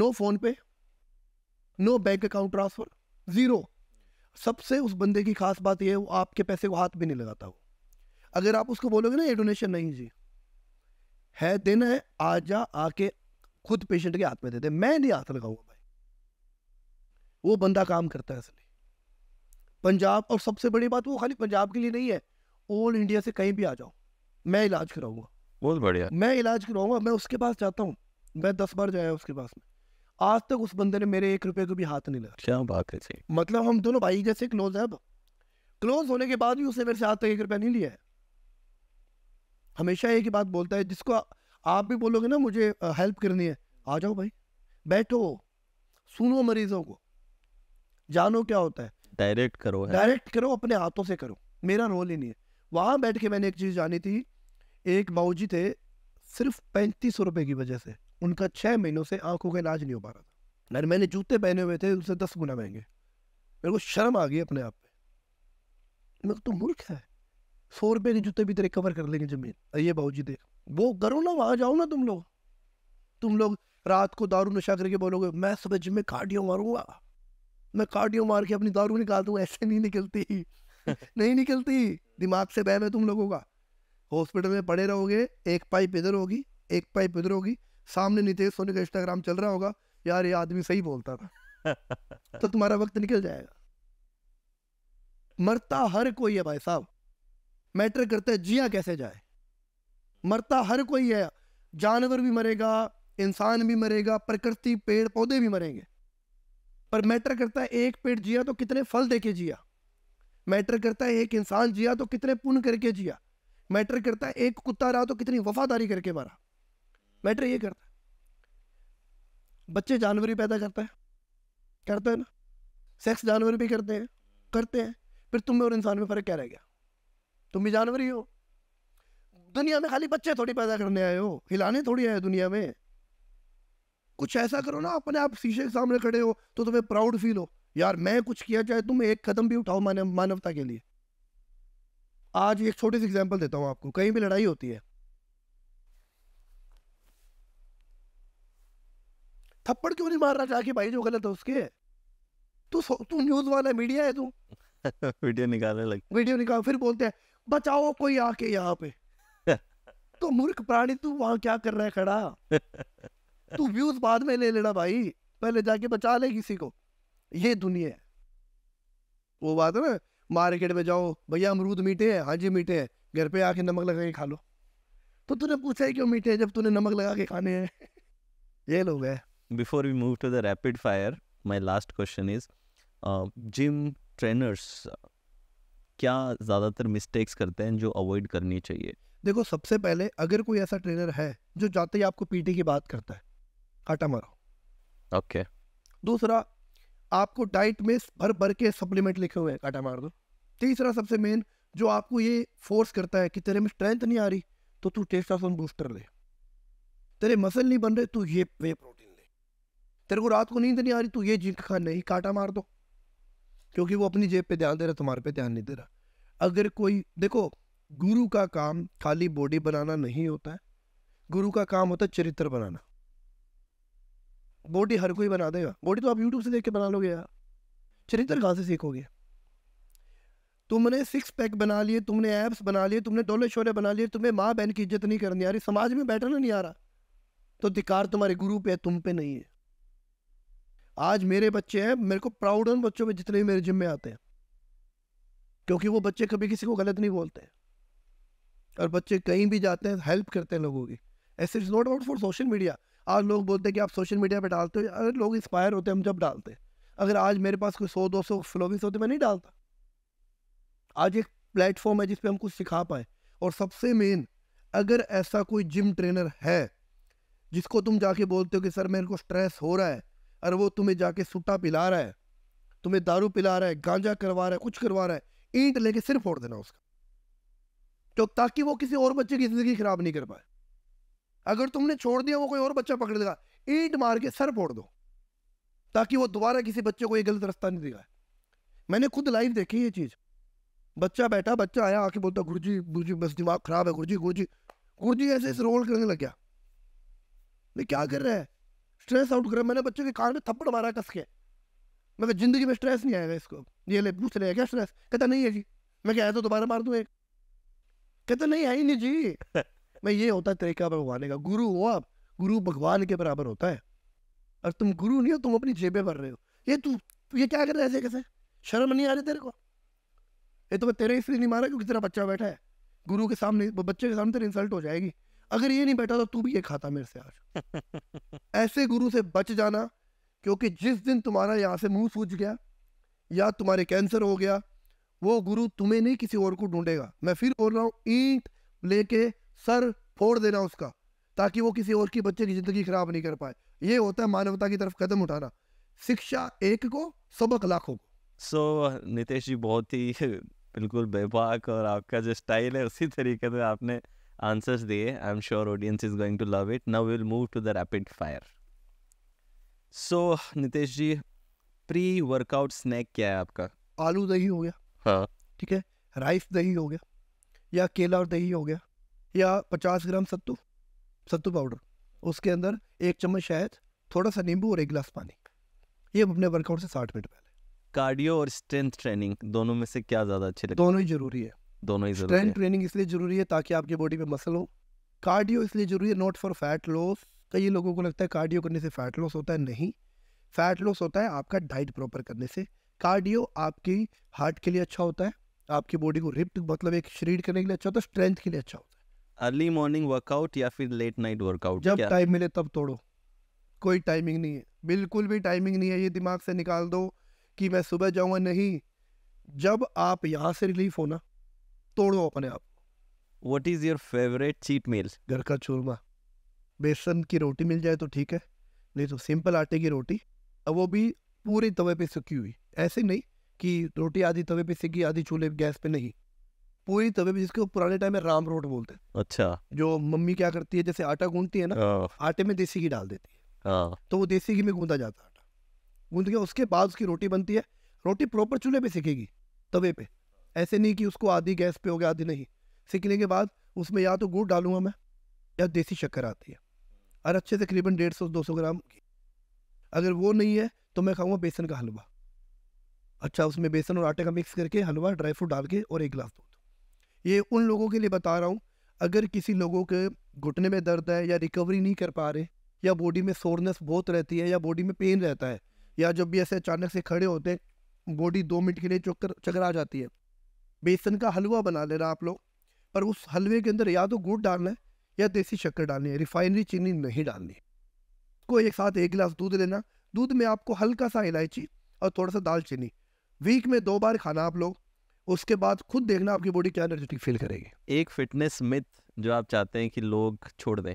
no PhonePe no bank account transfer zero सबसे उस बंदे की खास बात यह है वो आपके पैसे को हाथ भी नहीं लगाता वो अगर आप उसको बोलोगे ना ये डोनेशन नहीं जी है दिन है आ जा आके खुद पेशेंट के हाथ में दे दे मैं नहीं हाथ लगाऊंगा भाई वो बंदा काम करता है इसलिए पंजाब और सबसे बड़ी बात वो खाली पंजाब के लिए नहीं है ऑल इंडिया से कहीं भी आ जाओ मैं इलाज कराऊंगा बहुत बढ़िया मैं इलाज कराऊंगा मैं उसके पास जाता हूँ मैं दस बार जाया उसके पास में आज तक उस बंदे ने मेरे एक रुपए को भी हाथ नहीं लगा क्या बात है सही मतलब हम दोनों भाई जैसे क्लोज है अब क्लोज होने के बाद भी उसने मेरे से आज तक एक रुपया नहीं लिया है हमेशा एक ही बात बोलता है जिसको आप भी बोलोगे ना मुझे हेल्प करनी है आ जाओ भाई बैठो सुनो मरीजों को जानो क्या होता है डायरेक्ट करो डायरेक्ट करो अपने हाथों से करो मेरा रोल ही नहीं है वहां बैठ के मैंने एक चीज जानी थी एक बाबूजी थे सिर्फ पैंतीस सौ रुपये की वजह से उनका छः महीनों से आंखों का इलाज नहीं हो पा रहा था अगर मैंने जूते पहने हुए थे उससे दस गुना महंगे मेरे को शर्म आ गई अपने आप पे तो मूर्ख है सौ रुपये के जूते भी तेरे कवर कर लेंगे जमीन ये जी देख वो करो ना वहाँ जाओ ना तुम लोग तुम लोग रात को दारू नशा करके बोलोगे मैं सुबह जिम में कार्डियो मारूंगा मैं कार्डियो मार के अपनी दारू निकाल दूंगा ऐसे नहीं निकलती नहीं निकलती दिमाग से बह है तुम लोगों का हॉस्पिटल में पड़े रहोगे एक पाइप इधर होगी एक पाइप इधर होगी सामने नितेश सोनी का इंस्टाग्राम चल रहा होगा यार ये आदमी सही बोलता था तो तुम्हारा वक्त निकल जाएगा मरता हर कोई है भाई साहब मैटर करता है जिया कैसे जाए मरता हर कोई है जानवर भी मरेगा इंसान भी मरेगा प्रकृति पेड़ पौधे भी मरेंगे पर मैटर करता है एक पेड़ जिया तो कितने फल देके जिया मैटर करता है एक इंसान जिया तो कितने पुण्य करके जिया मैटर करता है एक कुत्ता रहा तो कितनी वफादारी करके मारा मैटर ये करता है बच्चे जानवर ही पैदा करता है करते हैं ना सेक्स जानवर भी करते हैं करते हैं फिर तुम में और इंसान में फ़र्क क्या रह गया तुम भी जानवर ही हो दुनिया में खाली बच्चे थोड़ी पैदा करने आए हो हिलाने थोड़ी आए दुनिया में कुछ ऐसा करो ना अपने आप शीशे के सामने खड़े हो तो तुम्हें प्राउड फील हो यार मैं कुछ किया चाहे तुम एक कदम भी उठाओ मानव मानवता के लिए आज एक छोटी सी एग्जाम्पल देता हूँ आपको कहीं भी लड़ाई होती है थप्पड़ क्यों नहीं मार रहा जाके भाई जो गलत है उसके तू तू न्यूज वाला मीडिया है तू वीडियो निकालने लग वीडियो निकाल फिर बोलते हैं बचाओ कोई आके यहाँ पे तो मूर्ख प्राणी तू वहां क्या कर रहा है खड़ा तू व्यूज बाद में ले लेना भाई पहले जाके बचा ले किसी को ये दुनिया है वो बात है ना मार्केट में जाओ भैया अमरूद मीठे हैं हाँ जी मीठे हैं घर पे आके नमक लगा के खा लो तो तूने पूछा ही क्यों मीठे हैं जब तूने नमक लगा के खाने हैं ये लोग है before we move to the rapid fire my last question is gym trainers क्या ज़्यादातर मिस्टेक्स करते हैं जो अवॉइड करनी चाहिए देखो सबसे पहले अगर कोई ऐसा ट्रेनर है जो जाते ही आपको पीटी की बात करता है काटा मारो ओके okay. दूसरा आपको डाइट में भर भर के सप्लीमेंट लिखे हुए हैं काटा मार दो तीसरा सबसे मेन जो आपको ये फोर्स करता है कि तेरे में स्ट्रेंथ नहीं आ रही तो तू टेस्टासोन बूस्टर ले तेरे मसल नहीं बन रहे तू ये वे प्रोटीन ले तेरे को रात को नींद नहीं आ रही तू ये जिंक खा नहीं काटा मार दो क्योंकि वो अपनी जेब पे ध्यान दे रहा तुम्हारे पे ध्यान नहीं दे रहा अगर कोई देखो गुरु का काम खाली बॉडी बनाना नहीं होता है गुरु का काम होता है चरित्र बनाना बॉडी हर कोई बना देगा बॉडी तो आप यूट्यूब से देख के बना लोगे यार चरित्र कहाँ से सीखोगे तुमने सिक्स पैक बना लिए तुमने एप्स बना लिए तुमने डोले शोले बना लिए तुम्हें माँ बहन की इज्जत नहीं करनी आ रही समाज में बैठना नहीं आ रहा तो अधिकार तुम्हारे गुरु पे है तुम पे नहीं है आज मेरे बच्चे हैं मेरे को प्राउड उन बच्चों में जितने भी मेरे जिम में आते हैं क्योंकि वो बच्चे कभी किसी को गलत नहीं बोलते और बच्चे कहीं भी जाते हैं हेल्प करते हैं लोगों की ऐसे is not about for social media आज लोग बोलते हैं कि आप सोशल मीडिया पर डालते हो अरे लोग इंस्पायर होते हैं हम जब डालते हैं अगर आज मेरे पास कोई सौ दो सौ फॉलोविंग्स होते मैं नहीं डालता आज एक प्लेटफॉर्म है जिसपे हम कुछ सिखा पाए और सबसे मेन अगर ऐसा कोई जिम ट्रेनर है जिसको तुम जाके बोलते हो कि सर मेरे को स्ट्रेस हो रहा है और वो तुम्हें जाके सुट्टा पिला रहा है तुम्हें दारू पिला रहा है गांजा करवा रहा है कुछ करवा रहा है ईंट लेके सिर फोड़ देना उसका तो ताकि वो किसी और बच्चे की जिंदगी खराब नहीं कर पाए अगर तुमने छोड़ दिया वो कोई और बच्चा पकड़ देगा ईंट मार के सर फोड़ दो ताकि वो दोबारा किसी बच्चे को ये गलत रास्ता नहीं दिखाए मैंने खुद लाइव देखी ये चीज़ बच्चा बैठा बच्चा आया आके बोलता गुरु जी गुरु जी बस दिमाग खराब है गुरु गुरु जी जी गुरु जी ऐसे ऐसे रोल करने लग गया मैं क्या कर रहा है स्ट्रेस आउट कर रहा मैंने बच्चे के कान में थप्पड़ मारा कस के मैं जिंदगी में स्ट्रेस नहीं आएगा इसको ये ले पूछ रहे क्या स्ट्रेस कहता नहीं है जी मैं क्या ऐसा तो दोबारा मार दूँ एक कहता नहीं है ही नहीं जी मैं ये होता है तरीका भगवान का गुरु हो आप गुरु भगवान के बराबर होता है और तुम गुरु नहीं हो तुम अपनी जेबें भर रहे हो ये तू ये क्या कर रहे ऐसे कैसे शर्म नहीं आ रही तेरे को ये तो मैं तेरे इसलिए नहीं मारा क्योंकि तेरा बच्चा बैठा है गुरु के सामने बच्चे के सामने तेरे इंसल्ट हो जाएगी अगर ये नहीं बैठा तो तू भी ये खाता मेरे से आज ऐसे गुरु से बच जाना क्योंकि जिस दिन तुम्हारा यहाँ से मुंह सूझ गया या तुम्हारे कैंसर हो गया वो गुरु तुम्हें नहीं किसी और को ढूंढेगा मैं फिर बोल रहा हूँ ईंट लेके सर फोड़ देना उसका ताकि वो किसी और की बच्चे की जिंदगी खराब नहीं कर पाए ये होता है मानवता की तरफ कदम उठाना शिक्षा एक को सबक लाखों को सो so, नितेश जी बहुत ही बिल्कुल बेबाक और आपका जो स्टाइल है उसी तरीके से आपने आंसर्स दिए I am sure audience is going to love it now will move to the rapid fire so Nitesh ji pre workout snack क्या है आपका आलू दही हो गया हाँ ठीक है राइस दही हो गया या केला और दही हो गया या पचास ग्राम सत्तू सत्तू पाउडर उसके अंदर एक चम्मच शहद थोड़ा सा नींबू और एक गिलास पानी ये अपने वर्कआउट से साठ मिनट पहले कार्डियो और स्ट्रेंथ ट्रेनिंग दोनों में से क्या ज़्यादा अच्छे लगती दोनों ही जरूरी है दोनों ही स्ट्रेंथ ट्रेनिंग इसलिए जरूरी है ताकि आपकी बॉडी पे मसल हो कार्डियो इसलिए जरूरी है नॉट फॉर फैट लॉस कई लोगों को लगता है कार्डियो करने से फैट लॉस होता है नहीं फैट लॉस होता है आपका डाइट प्रॉपर करने से कार्डियो आपकी हार्ट के लिए अच्छा होता है आपकी बॉडी को रिप्ट मतलब एक शरीर करने के लिए अच्छा होता है स्ट्रेंथ के लिए अच्छा होता है अर्ली मॉर्निंग वर्कआउट या फिर लेट नाइट वर्कआउट जब टाइम मिले तब तोड़ो कोई टाइमिंग नहीं है बिल्कुल भी टाइमिंग नहीं है ये दिमाग से निकाल दो कि मैं सुबह जाऊंगा नहीं जब आप यहाँ से रिलीफ हो ना तोड़ो अपने आप what is your favourite cheat meal घर का चूरमा बेसन की रोटी मिल जाए तो ठीक है नहीं तो सिंपल आटे की रोटी अब वो भी पूरे तवे पे सिकी हुई ऐसे नहीं कि रोटी आधी तवे पे सिकी आधी चूल्हे गैस पे नहीं पूरी तवे पे जिसको पुराने टाइम में राम रोट बोलते हैं अच्छा जो मम्मी क्या करती है जैसे आटा गूंदती है ना हाँ। आटे में देसी घी डाल देती है हाँ। तो वो देसी घी में गूंदा जाता है गूंद के उसके बाद उसकी रोटी बनती है रोटी प्रॉपर चूल्हे पे सीखेगी तवे पे ऐसे नहीं कि उसको आधी गैस पे हो गया आधी नहीं सीखने के बाद उसमें या तो गुड़ डालूंगा मैं या देसी शक्कर आती है और अच्छे से करीबन डेढ़ सौ दो सौ ग्राम की अगर वो नहीं है तो मैं खाऊंगा बेसन का हलवा अच्छा उसमें बेसन और आटे का मिक्स करके हलवा ड्राई फ्रूट डाल के और एक गिलास दूध ये उन लोगों के लिए बता रहा हूँ अगर किसी लोगों के घुटने में दर्द है या रिकवरी नहीं कर पा रहे या बॉडी में सोरनेस बहुत रहती है या बॉडी में पेन रहता है या जब भी ऐसे अचानक से खड़े होते हैं बॉडी दो मिनट के लिए चक्कर चकरा जाती है बेसन का हलवा बना लेना आप लोग पर उस हलवे के अंदर या तो गुड़ डालना है या देसी शक्कर डालनी है रिफाइनरी चीनी नहीं डालनी को एक साथ एक गिलास दूध लेना दूध में आपको हल्का सा इलायची और थोड़ा सा दालचीनी वीक में दो बार खाना आप लोग उसके बाद खुद देखना आपकी बॉडी क्या एनर्जेटिक फील करेगी एक फिटनेस मिथ जो आप चाहते हैं कि लोग छोड़ दें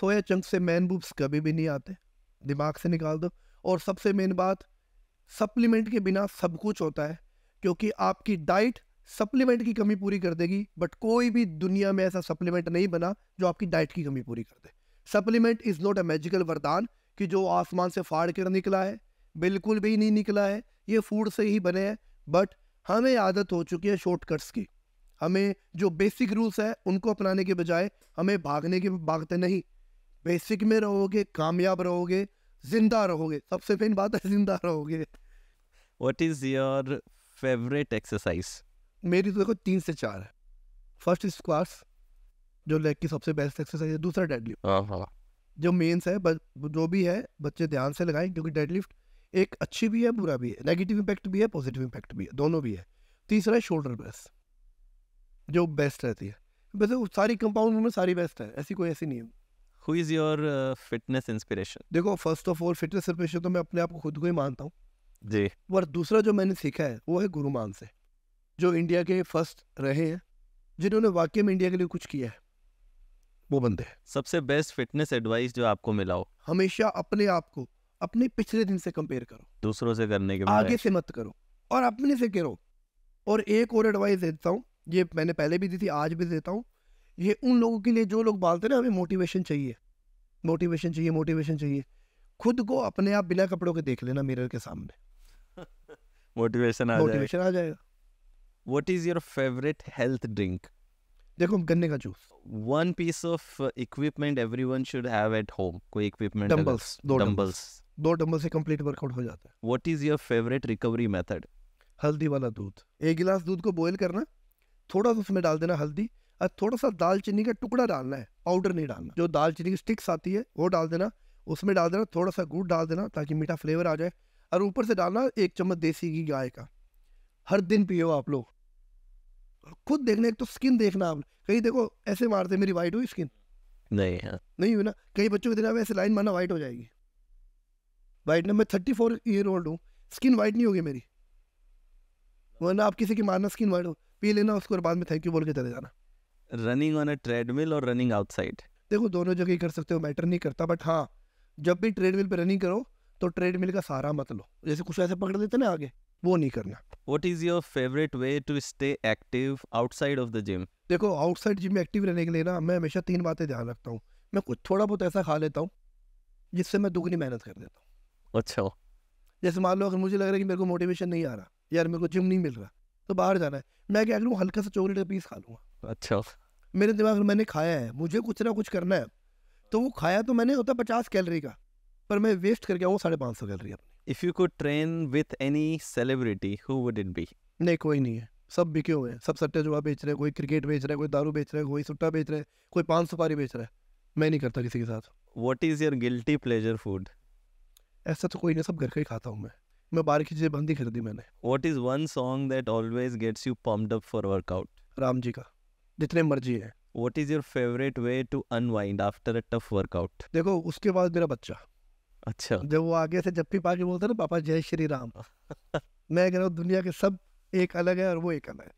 सोया चंक से मैन बूब्स कभी भी नहीं आते दिमाग से निकाल दो और सबसे मेन बात सप्लीमेंट के बिना सब कुछ होता है क्योंकि आपकी डाइट सप्लीमेंट की कमी पूरी कर देगी बट कोई भी दुनिया में ऐसा सप्लीमेंट नहीं बना जो आपकी डाइट की कमी पूरी कर दे supplement is not a magical वरदान कि जो आसमान से फाड़ कर निकला है बिल्कुल भी नहीं निकला है ये फूड से ही बने हैं बट हमें आदत हो चुकी है शॉर्टकट्स की हमें जो बेसिक रूल्स है उनको अपनाने के बजाय हमें भागने के भागते नहीं बेसिक में रहोगे कामयाब रहोगे जिंदा रहोगे सबसे मेन बात है जिंदा रहोगे what is your favourite exercise मेरी तो देखो तीन से चार है फर्स्ट स्क्वास जो लेग की सबसे बेस्ट एक्सरसाइज है दूसरा डेडलिफ्ट हाँ, हाँ। जो मेन्स है जो भी है बच्चे ध्यान से लगाएं क्योंकि डेडलिफ्ट एक अच्छी भी है बुरा भी है नेगेटिव इम्पैक्ट भी है पॉजिटिव इम्पैक्ट भी है दोनों भी है तीसरा है शोल्डर प्रेस जो बेस्ट रहती है वैसे सारी कंपाउंड में सारी बेस्ट है ऐसी कोई ऐसी नहीं है who is your fitness inspiration देखो first of all fitness inspiration तो मैं अपने आप को खुद को ही मानता हूँ जी और दूसरा जो मैंने सीखा है वो है गुरु मान से जो इंडिया के फर्स्ट रहे हैं जिन्होंने वाकई में इंडिया के लिए कुछ किया है वो बंदे हैं सबसे बेस्ट फिटनेस एडवाइस जो आपको मिला हो हमेशा अपने आप को अपने पिछले दिन से कंपेयर करो दूसरों से करने के आगे से मत करो और अपने से करो और एक और एडवाइस देता हूँ ये मैंने पहले भी दी थी आज भी देता हूँ ये उन लोगों के लिए जो लोग बालते ना हमें मोटिवेशन चाहिए मोटिवेशन चाहिए मोटिवेशन चाहिए खुद को अपने आप बिना कपड़ों के देख लेना मिरर के सामने मोटिवेशन आ मोटिवेशन आ जाएगा what is your favourite health drink देखो गन्ने का juice one piece of equipment everyone should have at home कोई इक्विपमेंट डंबल्स दो डंबल्स दो डंबल से कंप्लीट वर्कआउट हो जाता है what is your favourite recovery method हल्दी वाला दूध एक गिलास दूध को बॉयल करना थोड़ा सा उसमें डाल देना हल्दी और थोड़ा सा दालचीनी का टुकड़ा डालना है पाउडर नहीं डालना जो दालचीनी की स्टिक्स आती है वो डाल देना उसमें डाल देना थोड़ा सा गुड़ डाल देना ताकि मीठा फ्लेवर आ जाए और ऊपर से डालना एक चम्मच देसी घी गाय का हर दिन पियो आप लोग खुद देखना एक तो स्किन देखना आप कहीं देखो ऐसे मारते मेरी वाइट हुई स्किन नहीं हाँ नहीं हुई ना कई बच्चों के दिन ऐसे लाइन मारना वाइट हो जाएगी वाइट ना मैं थर्टी फोर ईयर ओल्ड हूँ स्किन वाइट नहीं होगी मेरी वरना आप किसी की मारना स्किन वाइट हो पी लेना उसको और बाद में थैंक यू बोल के चले जाना रनिंग ऑन अ ट्रेडमिल और रनिंग आउटसाइड देखो दोनों जगह ही कर सकते हो मैटर नहीं करता बट हाँ जब भी ट्रेडमिल पर रनिंग करो तो ट्रेडमिल का सारा मत लो जैसे कुछ ऐसे पकड़ लेते ना आगे वो नहीं करना what is your favourite way to stay active outside of the gym देखो आउटसाइड जिम में एक्टिव रहने के लिए ना मैं हमेशा तीन बातें ध्यान रखता हूँ मैं कुछ थोड़ा बहुत ऐसा खा लेता हूँ जिससे मैं दुगनी मेहनत कर देता हूँ अच्छा जैसे मान लो अगर मुझे लग रहा है कि मेरे को मोटिवेशन नहीं आ रहा यार मेरे को जिम नहीं मिल रहा तो बाहर जाना है मैं क्या करूँ हल्का सा चॉकलेट का पीस खा लूँगा अच्छा मेरे दिमाग में मैंने खाया है मुझे कुछ ना कुछ करना है तो वो खाया तो मैंने होता पचास कैलरी का पर मैं वेस्ट करके वो साढ़े पाँच सौ कैलरी अपनी if you could train with any celebrity who would it be नहीं कोई नहीं है सब बिके हुए हैं सब सट्टे जुआ बेच रहे हैं कोई क्रिकेट बेच रहे हैं कोई दारू बेच रहा है कोई सुट्टा बेच रहे है कोई पाँच सुपारी बेच रहा है मैं नहीं करता किसी के साथ what is your guilty pleasure food ऐसा तो कोई नहीं सब घर का ही खाता हूँ मैं मैं बाहर की चीज़ें बंद ही कर दी मैंने what is one song that always gets you pumped up for workout Ram ji का जितने मर्जी है what is your favourite way to unwind after a tough workout देखो उसके बाद मेरा बच्चा अच्छा जब वो आगे से जब भी पाके बोलते हैं ना पापा जय श्री राम मैं कह रहा हूँ दुनिया के सब एक अलग है और वो एक अलग है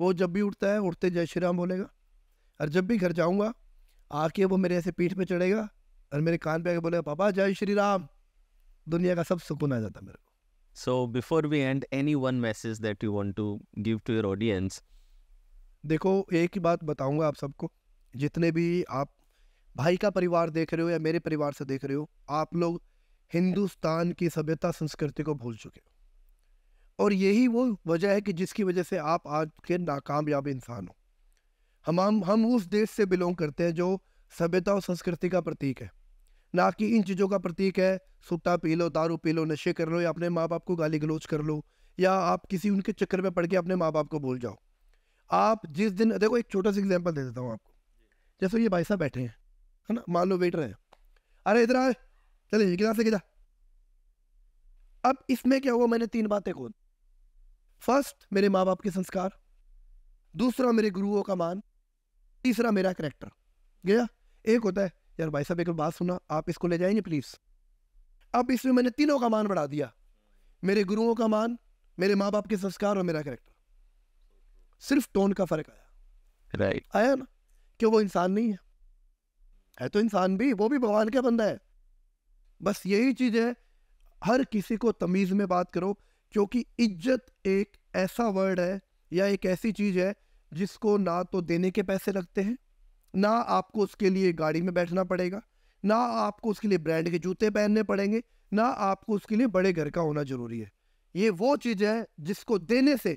वो जब भी उठता है उठते जय श्री राम बोलेगा और जब भी घर जाऊँगा आके वो मेरे ऐसे पीठ पे चढ़ेगा और मेरे कान पे आके बोलेगा पापा जय श्री राम दुनिया का सब सुकून आ जाता मेरे को so before we end any one message that you want to give to your audience देखो एक ही बात बताऊंगा आप सबको जितने भी आप भाई का परिवार देख रहे हो या मेरे परिवार से देख रहे हो आप लोग हिंदुस्तान की सभ्यता संस्कृति को भूल चुके हो और यही वो वजह है कि जिसकी वजह से आप आज के नाकामयाब इंसान हो हम हम उस देश से बिलोंग करते हैं जो सभ्यता और संस्कृति का प्रतीक है ना कि इन चीज़ों का प्रतीक है सुट्टा पी लो दारू पी लो नशे कर लो या अपने माँ बाप को गाली गलोच कर लो या आप किसी उनके चक्कर में पड़ के अपने माँ बाप को भूल जाओ आप जिस दिन देखो एक छोटा सा एग्जाम्पल दे देता हूँ आपको जैसे ये भाई साहब बैठे हैं है ना मान लो वेटर हैं अरे इधर आए चले ये गिलास लेके अब इसमें क्या हुआ मैंने तीन बातें खोद फर्स्ट मेरे माँ बाप के संस्कार दूसरा मेरे गुरुओं का मान तीसरा मेरा करेक्टर गया एक होता है यार भाई साहब एक बात सुना आप इसको ले जाएंगे प्लीज़ अब इसमें मैंने तीनों का मान बढ़ा दिया मेरे गुरुओं का मान मेरे माँ बाप के संस्कार और मेरा करेक्टर सिर्फ टोन का फर्क आया राइट right. आया ना क्यों वो इंसान नहीं है है तो इंसान भी वो भी भगवान का बंदा है बस यही चीज है हर किसी को तमीज में बात करो क्योंकि इज्जत एक ऐसा वर्ड है या एक ऐसी चीज है जिसको ना तो देने के पैसे लगते हैं ना आपको उसके लिए गाड़ी में बैठना पड़ेगा ना आपको उसके लिए ब्रांड के जूते पहनने पड़ेंगे ना आपको उसके लिए बड़े घर का होना जरूरी है ये वो चीज है जिसको देने से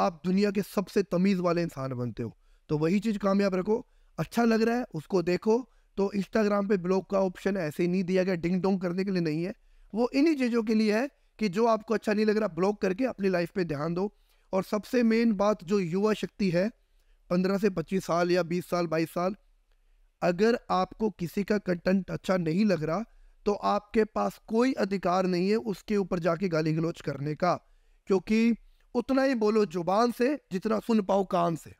आप दुनिया के सबसे तमीज़ वाले इंसान बनते हो तो वही चीज़ कामयाब रखो अच्छा लग रहा है उसको देखो तो इंस्टाग्राम पे ब्लॉग का ऑप्शन ऐसे ही नहीं दिया गया डिंग डोंग करने के लिए नहीं है वो इन्हीं चीज़ों के लिए है कि जो आपको अच्छा नहीं लग रहा ब्लॉग करके अपनी लाइफ पे ध्यान दो और सबसे मेन बात जो युवा शक्ति है पंद्रह से पच्चीस साल या बीस साल बाईस साल अगर आपको किसी का कंटेंट अच्छा नहीं लग रहा तो आपके पास कोई अधिकार नहीं है उसके ऊपर जाके गाली गलोच करने का क्योंकि उतना ही बोलो जुबान से जितना सुन पाओ कान से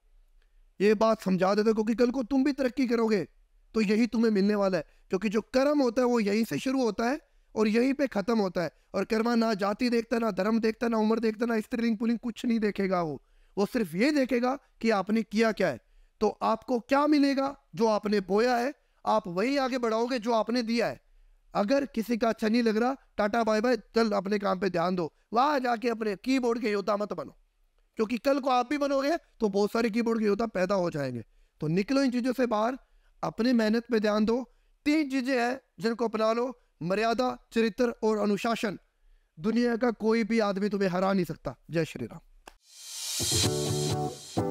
ये बात समझा देते क्योंकि कल को तुम भी तरक्की करोगे तो यही तुम्हें मिलने वाला है क्योंकि जो कर्म होता है वो यहीं से शुरू होता है और यहीं पे ख़त्म होता है और कर्मा ना जाति देखता ना धर्म देखता ना उम्र देखता ना स्त्रीलिंग पुलिंग कुछ नहीं देखेगा वो वो सिर्फ ये देखेगा कि आपने किया क्या है तो आपको क्या मिलेगा जो आपने बोया है आप वही आगे बढ़ाओगे जो आपने दिया है अगर किसी का अच्छा नहीं लग रहा टाटा बाय बाय चल अपने काम पे ध्यान दो वहां जाके अपने कीबोर्ड के योद्धा मत बनो क्योंकि कल को आप भी बनोगे तो बहुत सारे कीबोर्ड के योद्धा पैदा हो जाएंगे तो निकलो इन चीज़ों से बाहर अपनी मेहनत पे ध्यान दो तीन चीज़ें हैं जिनको अपना लो मर्यादा चरित्र और अनुशासन दुनिया का कोई भी आदमी तुम्हें हरा नहीं सकता जय श्री राम